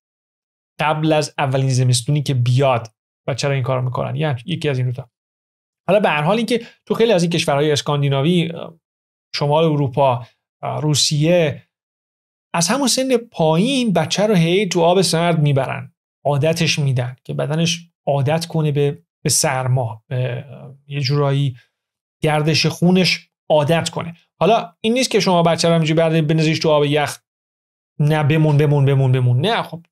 قبل از اولین زمستونی که بیاد و چرا این کار میکنن یه یعنی یکی از این روتا حالا به هر حال اینکه تو خیلی از این کشورهای اسکاندیناوی شمال اروپا روسیه از همون سن پایین بچه رو هی تو آب سرد میبرن عادتش میدن که بدنش عادت کنه به, به سرما به یه جورایی گردش خونش عادت کنه حالا این نیست که شما بچه رو همینجوری بنزیش تو آب یخ نه بمون بمون بمون بمون نه خب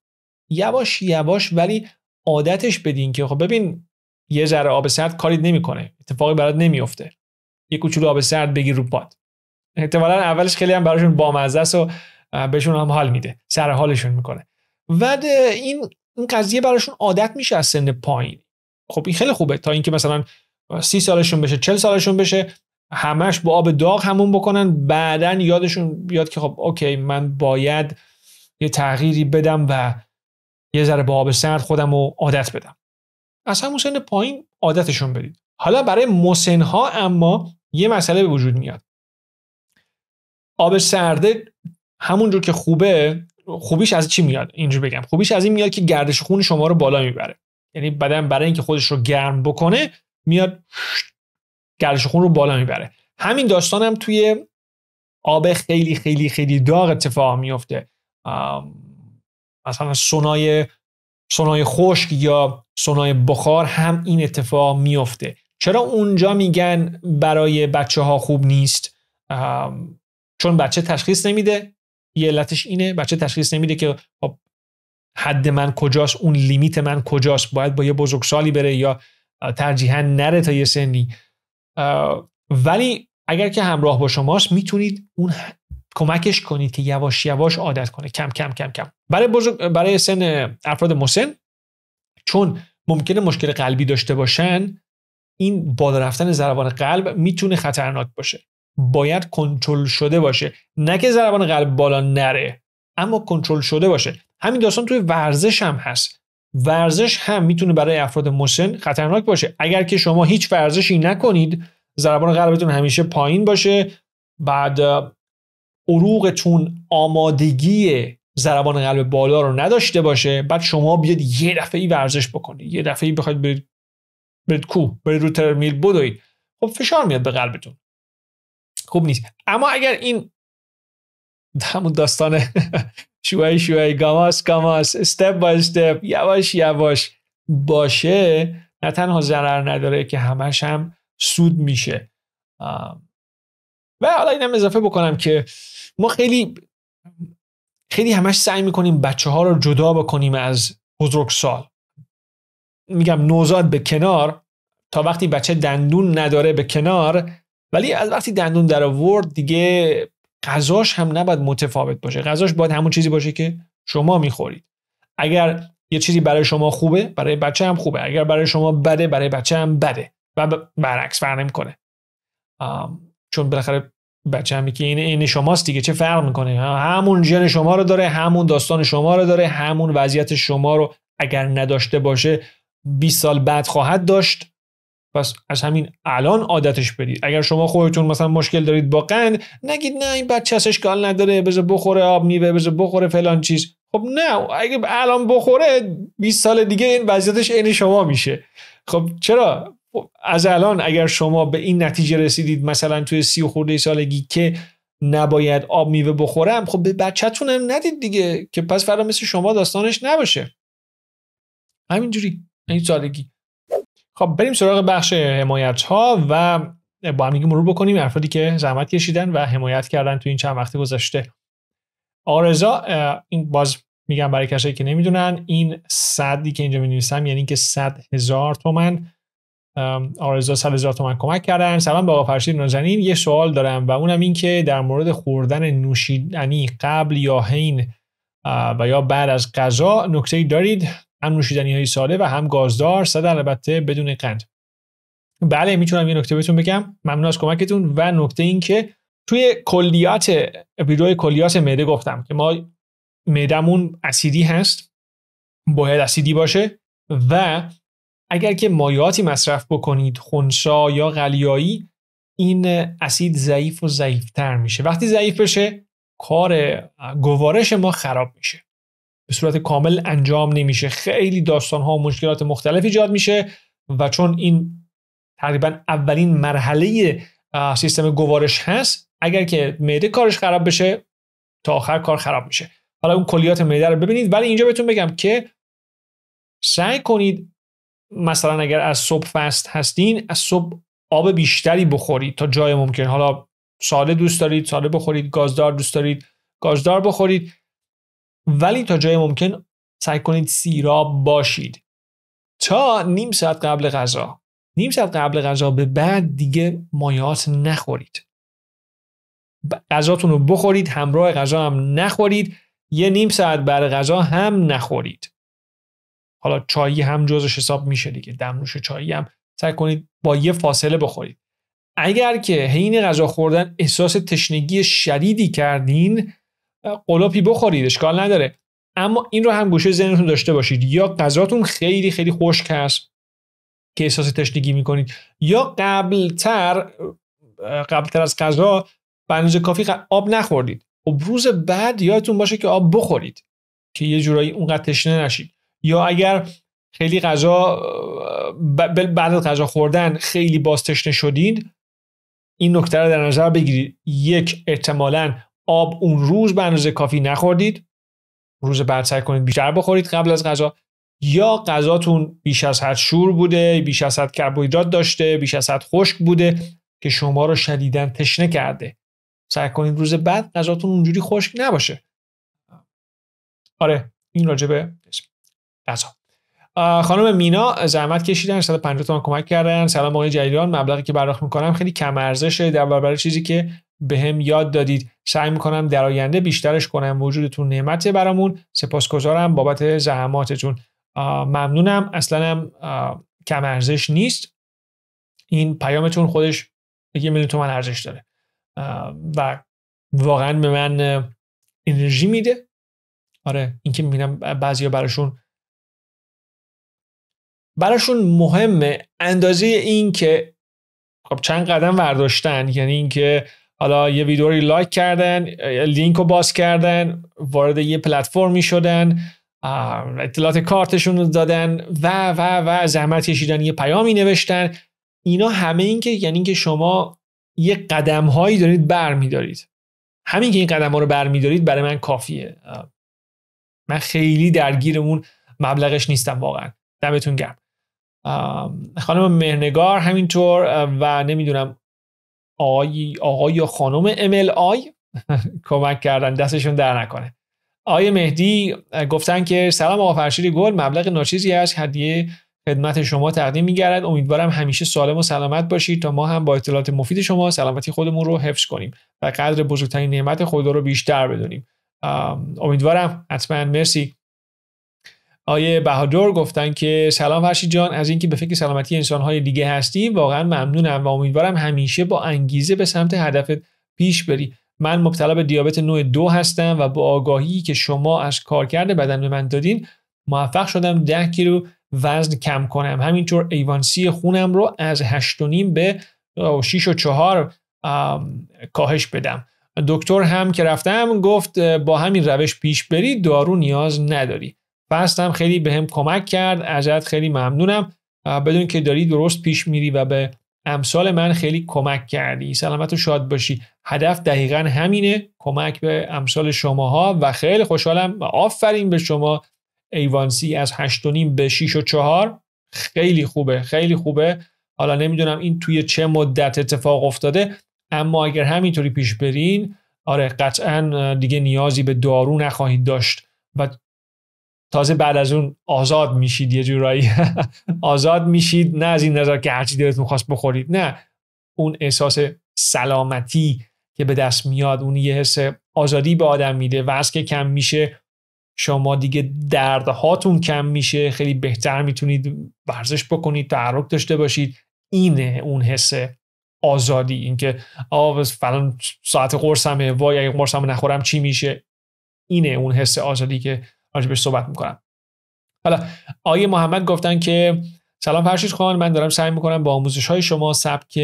یواش یواش ولی عادتش بدین که خب ببین یه ذره آب سرد کاری نمیکنه اتفاقی برات نمیفته یه کوچولو آب سرد بگیر رو پات احتمالا اولش خیلی هم براشون بامزه است و بهشون هم حال میده سر حالشون میکنه و این این قضیه براشون عادت میشه از سن پایین خب این خیلی خوبه تا اینکه مثلا سی سالشون بشه چل سالشون بشه همش با آب داغ همون بکنن بعدا یادشون بیاد که خب اوکی من باید یه تغییری بدم و یه ذره با آب سرد خودم رو عادت بدم از همون سن پایین عادتشون بدید حالا برای مسن ها اما یه مسئله به وجود میاد آب سرده همونجور که خوبه خوبیش از چی میاد اینجوری بگم خوبیش از این میاد که گردش خون شما رو بالا میبره یعنی بدن برای اینکه خودش رو گرم بکنه میاد گردش خون رو بالا میبره همین داستانم هم توی آب خیلی خیلی خیلی داغ اتفاق میفته مثلا سونای سونای خشک یا سونای بخار هم این اتفاق میفته چرا اونجا میگن برای بچه ها خوب نیست چون بچه تشخیص نمیده یه علتش اینه بچه تشخیص نمیده که خب، حد من کجاست اون لیمیت من کجاست باید با یه بزرگسالی بره یا ترجیحا نره تا یه سنی ولی اگر که همراه با شماست میتونید اون کمکش کنید که یواش یواش عادت کنه کم کم کم کم برای بزرگ برای سن افراد مسن چون ممکنه مشکل قلبی داشته باشن این بالا رفتن ضربان قلب میتونه خطرناک باشه باید کنترل شده باشه نه که ضربان قلب بالا نره اما کنترل شده باشه همین داستان توی ورزش هم هست ورزش هم میتونه برای افراد مسن خطرناک باشه اگر که شما هیچ ورزشی نکنید ضربان قلبتون همیشه پایین باشه بعد عروقتون آمادگی ضربان قلب بالا رو نداشته باشه بعد شما بیاد یه دفعه ای ورزش بکنید یه دفعه ای بخواید برید برید کو برید رو ترمیل بدوید خب فشار میاد به قلبتون خوب نیست اما اگر این همون داستان شوهی شوهی گاماس گاماس استپ با استپ یواش یواش باشه نه تنها ضرر نداره که همش هم سود میشه و حالا اینم اضافه بکنم که ما خیلی خیلی همش سعی میکنیم بچه ها رو جدا بکنیم از سال میگم نوزاد به کنار تا وقتی بچه دندون نداره به کنار ولی از وقتی دندون در آورد دیگه غذاش هم نباید متفاوت باشه غذاش باید همون چیزی باشه که شما میخورید اگر یه چیزی برای شما خوبه برای بچه هم خوبه اگر برای شما بده برای بچه هم بده و برعکس فرق نمیکنه چون بالاخره بچه هم که این عین شماست دیگه چه فرق میکنه همون ژن شما رو داره همون داستان شما رو داره همون وضعیت شما رو اگر نداشته باشه 20 سال بعد خواهد داشت پس از همین الان عادتش بدید اگر شما خودتون مثلا مشکل دارید با قند نگید نه این بچه از اشکال نداره بذار بخوره آب میوه بذار بخوره فلان چیز خب نه اگه الان بخوره 20 سال دیگه این وضعیتش عین شما میشه خب چرا از الان اگر شما به این نتیجه رسیدید مثلا توی سی و خورده سالگی که نباید آب میوه بخورم خب به بچهتون هم ندید دیگه که پس فردا مثل شما داستانش نباشه همینجوری این سالگی خب بریم سراغ بخش حمایت ها و با هم مرور بکنیم افرادی که زحمت کشیدن و حمایت کردن تو این چند وقتی گذشته آرزا این باز میگم برای کسایی که نمیدونن این صدی که اینجا نویسم یعنی اینکه صد هزار تومن آرزا صد هزار تومن کمک کردن سلام به آقا فرشید نازنین یه سوال دارم و اونم این که در مورد خوردن نوشیدنی قبل یا حین و یا بعد از غذا نکته دارید هم نوشیدنی های ساله و هم گازدار صد البته بدون قند بله میتونم یه نکته بهتون بگم ممنون از کمکتون و نکته این که توی کلیات ویدیو کلیات معده گفتم که ما معدمون اسیدی هست باید اسیدی باشه و اگر که مایاتی مصرف بکنید خونسا یا غلیایی این اسید ضعیف و ضعیفتر میشه وقتی ضعیف بشه کار گوارش ما خراب میشه به صورت کامل انجام نمیشه خیلی داستان ها و مشکلات مختلف ایجاد میشه و چون این تقریبا اولین مرحله سیستم گوارش هست اگر که معده کارش خراب بشه تا آخر کار خراب میشه حالا اون کلیات معده رو ببینید ولی اینجا بهتون بگم که سعی کنید مثلا اگر از صبح فست هستین از صبح آب بیشتری بخورید تا جای ممکن حالا ساله دوست دارید ساله بخورید گازدار دوست دارید گازدار بخورید ولی تا جای ممکن سعی کنید سیراب باشید تا نیم ساعت قبل غذا نیم ساعت قبل غذا به بعد دیگه مایات نخورید غذاتون رو بخورید همراه غذا هم نخورید یه نیم ساعت بعد غذا هم نخورید حالا چایی هم جزش حساب میشه دیگه دمنوش چایی هم سعی کنید با یه فاصله بخورید اگر که حین غذا خوردن احساس تشنگی شدیدی کردین قلوپی بخورید اشکال نداره اما این رو هم گوشه ذهنتون داشته باشید یا غذاتون خیلی خیلی خشک هست که احساس تشنگی میکنید یا قبلتر قبلتر از غذا به کافی آب نخوردید خب روز بعد یادتون باشه که آب بخورید که یه جورایی اونقدر تشنه نشید یا اگر خیلی غذا بعد از غذا خوردن خیلی باز تشنه شدید این نکته رو در نظر بگیرید یک احتمالا آب اون روز به اندازه کافی نخوردید روز بعد سعی کنید بیشتر بخورید قبل از غذا یا غذاتون بیش از حد شور بوده بیش از حد کربوهیدرات داشته بیش از حد خشک بوده که شما رو شدیدا تشنه کرده سعی کنید روز بعد غذاتون اونجوری خشک نباشه آره این راجبه غذا خانم مینا زحمت کشیدن 150 تومن کمک کردن سلام آقای جلیلان مبلغی که می میکنم خیلی کم ارزشه در برابر چیزی که بهم یاد دادید سعی میکنم در آینده بیشترش کنم وجودتون نعمت برامون سپاسگزارم بابت زحماتتون ممنونم اصلا هم کم ارزش نیست این پیامتون خودش یه میلیون تومن ارزش داره و واقعا به من انرژی میده آره اینکه میبینم بعضیا براشون براشون مهمه اندازه این که خب چند قدم ورداشتن یعنی اینکه حالا یه ویدیو رو لایک کردن لینک رو باز کردن وارد یه پلتفرمی شدن اطلاعات کارتشون رو دادن و و و زحمت کشیدن یه پیامی نوشتن اینا همه این که یعنی که شما یه قدم هایی دارید برمیدارید همین که این قدم ها رو برمیدارید برای من کافیه من خیلی درگیرمون مبلغش نیستم واقعا دمتون گرم خانم مهنگار همینطور و نمیدونم آقای, آقای یا خانم آی کمک کردن دستشون در نکنه آقای مهدی گفتن که سلام آقا فرشید گل مبلغ ناچیزی از هدیه خدمت شما تقدیم میگردد امیدوارم همیشه سالم و سلامت باشید تا ما هم با اطلاعات مفید شما سلامتی خودمون رو حفظ کنیم و قدر بزرگترین نعمت خدا رو بیشتر بدونیم امیدوارم حتما مرسی آیه بهادور گفتن که سلام فرشی جان از اینکه به فکر سلامتی انسانهای دیگه هستی واقعا ممنونم و امیدوارم همیشه با انگیزه به سمت هدفت پیش بری من مبتلا به دیابت نوع دو هستم و با آگاهی که شما از کارکرد بدن به من دادین موفق شدم 10 کیلو وزن کم کنم همینطور ایوانسی خونم رو از نیم به 6 و 4 کاهش بدم دکتر هم که رفتم گفت با همین روش پیش بری دارو نیاز نداری پست هم خیلی به هم کمک کرد ازت خیلی ممنونم بدون که داری درست پیش میری و به امثال من خیلی کمک کردی سلامت و شاد باشی هدف دقیقا همینه کمک به امثال شماها و خیلی خوشحالم آفرین به شما ایوانسی از 8.5 به 6 و 4 خیلی خوبه خیلی خوبه حالا نمیدونم این توی چه مدت اتفاق افتاده اما اگر همینطوری پیش برین آره قطعا دیگه نیازی به دارو نخواهید داشت و تازه بعد از اون آزاد میشید یه جورایی آزاد میشید نه از این نظر که هرچی دلتون خواست بخورید نه اون احساس سلامتی که به دست میاد اون یه حس آزادی به آدم میده و از که کم میشه شما دیگه دردهاتون کم میشه خیلی بهتر میتونید ورزش بکنید تحرک داشته باشید اینه اون حس آزادی اینکه آه فلان ساعت قرصمه وای اگه قرصم نخورم چی میشه اینه اون حس آزادی که راجبش صحبت میکنم حالا آیه محمد گفتن که سلام فرشید خان من دارم سعی میکنم با آموزش های شما سبک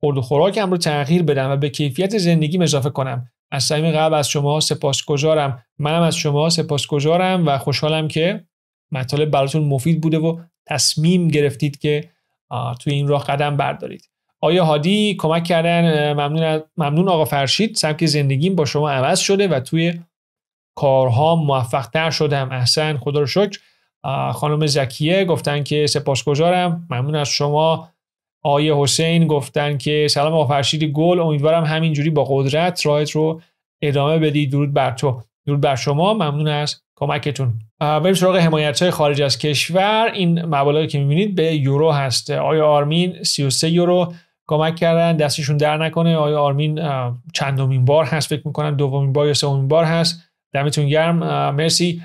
خورد و خوراکم رو تغییر بدم و به کیفیت زندگی اضافه کنم از صمیم قلب از شما سپاسگزارم منم از شما سپاسگزارم و خوشحالم که مطالب براتون مفید بوده و تصمیم گرفتید که توی این راه قدم بردارید آیا هادی کمک کردن ممنون, ممنون آقا فرشید سبک زندگیم با شما عوض شده و توی کارها تر شدم احسن خدا رو شکر خانم زکیه گفتن که سپاسگزارم ممنون از شما آیه حسین گفتن که سلام فرشید گل امیدوارم همینجوری با قدرت رایت رو ادامه بدی درود بر تو درود بر شما ممنون از کمکتون بریم سراغ حمایت های خارج از کشور این مبالغی که میبینید به یورو هست آیا آرمین 33 یورو کمک کردن دستشون در نکنه آیا آرمین چندمین بار هست فکر میکنم دومین بار یا سومین بار هست دمتون گرم مرسی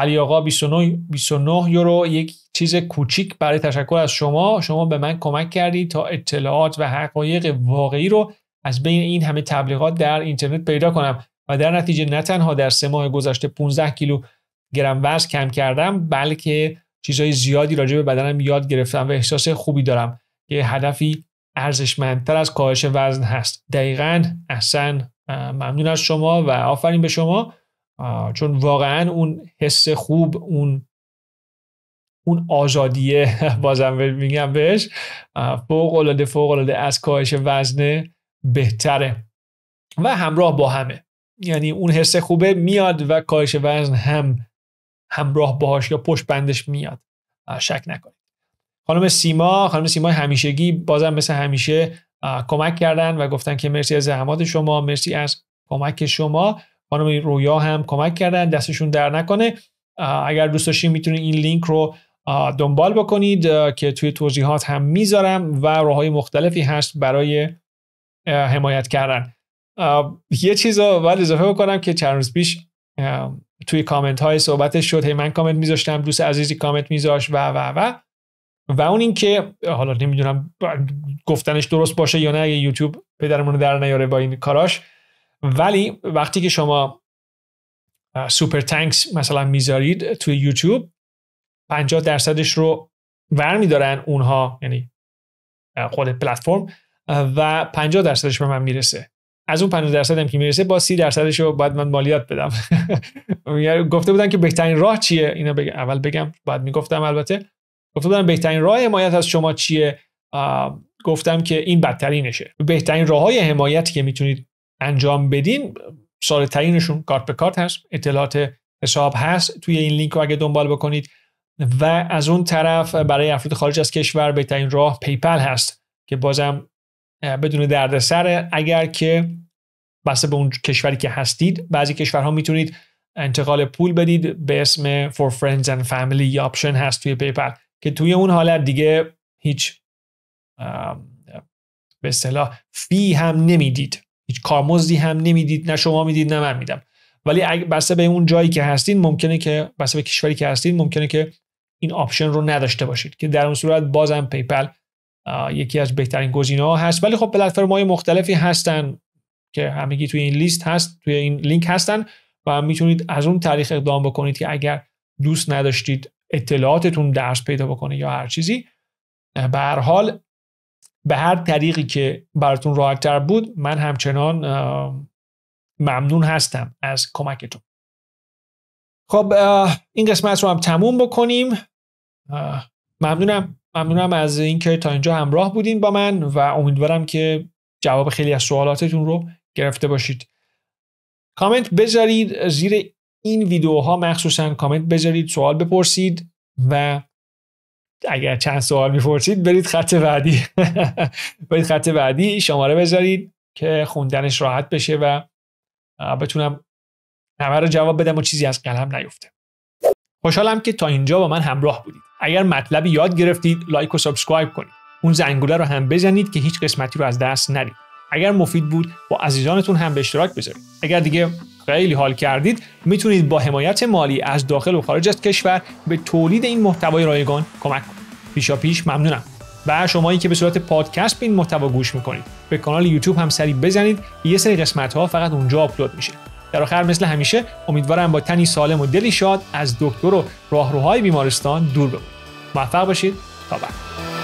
علی آقا 29 29 یورو یک چیز کوچیک برای تشکر از شما شما به من کمک کردید تا اطلاعات و حقایق واقعی رو از بین این همه تبلیغات در اینترنت پیدا کنم و در نتیجه نه تنها در سه ماه گذشته 15 کیلو گرم وزن کم کردم بلکه چیزهای زیادی راجع به بدنم یاد گرفتم و احساس خوبی دارم که هدفی ارزشمندتر از کاهش وزن هست دقیقا احسن ممنون از شما و آفرین به شما چون واقعا اون حس خوب اون اون آزادیه بازم میگم بهش فوق العاده فوق العاده از کاهش وزنه بهتره و همراه با همه یعنی اون حس خوبه میاد و کاهش وزن هم همراه باهاش یا پشت بندش میاد شک نکنید خانم سیما خانم سیما همیشگی بازم مثل همیشه کمک کردن و گفتن که مرسی از زحمات شما مرسی از کمک شما خانم رویا هم کمک کردن دستشون در نکنه اگر دوست داشتین میتونید این لینک رو دنبال بکنید که توی توضیحات هم میذارم و راههای های مختلفی هست برای حمایت کردن یه چیز رو باید اضافه بکنم که چند روز پیش توی کامنت های صحبتش شد هی من کامنت میذاشتم دوست عزیزی کامنت میذاشت و و و و اون اینکه حالا نمیدونم گفتنش درست باشه یا نه اگه یوتیوب پدرمون در نیاره با این کاراش ولی وقتی که شما سوپر تانکس مثلا میذارید توی یوتیوب 50 درصدش رو ور میدارن اونها یعنی خود پلتفرم و 50 درصدش به من میرسه از اون 50 درصد هم که میرسه با 30 درصدش رو باید من مالیات بدم یعنی گفته بودن که بهترین راه چیه اینو بگم اول بگم بعد میگفتم البته گفته بودم بهترین راه حمایت از شما چیه گفتم که این بدترینشه بهترین راه های حمایتی که میتونید انجام بدین سال ترینشون کارت به کارت هست اطلاعات حساب هست توی این لینک رو اگه دنبال بکنید و از اون طرف برای افراد خارج از کشور بهترین راه پیپل هست که بازم بدون دردسر اگر که بسته به اون کشوری که هستید بعضی کشورها میتونید انتقال پول بدید به اسم for friends and family آپشن هست توی پیپل که توی اون حالت دیگه هیچ به صلاح فی هم نمیدید هیچ کارمزدی هم نمیدید نه شما میدید نه من میدم ولی اگه بسته به اون جایی که هستین ممکنه که بسته به کشوری که هستین ممکنه که این آپشن رو نداشته باشید که در اون صورت بازم پیپل یکی از بهترین گزینه ها هست ولی خب پلتفرم های مختلفی هستن که همگی توی این لیست هست توی این لینک هستن و میتونید از اون تاریخ اقدام بکنید که اگر دوست نداشتید اطلاعاتتون درس پیدا بکنه یا هر چیزی به هر حال به هر طریقی که براتون تر بود من همچنان ممنون هستم از کمکتون خب این قسمت رو هم تموم بکنیم ممنونم ممنونم از اینکه تا اینجا همراه بودین با من و امیدوارم که جواب خیلی از سوالاتتون رو گرفته باشید کامنت بذارید زیر این ویدیوها مخصوصا کامنت بذارید سوال بپرسید و اگر چند سوال میپرسید برید خط بعدی برید خط بعدی شماره بذارید که خوندنش راحت بشه و بتونم همه رو جواب بدم و چیزی از قلم نیفته خوشحالم که تا اینجا با من همراه بودید اگر مطلبی یاد گرفتید لایک و سابسکرایب کنید اون زنگوله رو هم بزنید که هیچ قسمتی رو از دست ندید اگر مفید بود با عزیزانتون هم به اشتراک بذارید اگر دیگه خیلی حال کردید میتونید با حمایت مالی از داخل و خارج از کشور به تولید این محتوای رایگان کمک کنید پیشا پیش ممنونم و شمایی که به صورت پادکست به این محتوا گوش میکنید به کانال یوتیوب هم سری بزنید یه سری قسمت ها فقط اونجا آپلود میشه در آخر مثل همیشه امیدوارم با تنی سالم و دلی شاد از دکتر و راهروهای بیمارستان دور بمونید موفق باشید تا بعد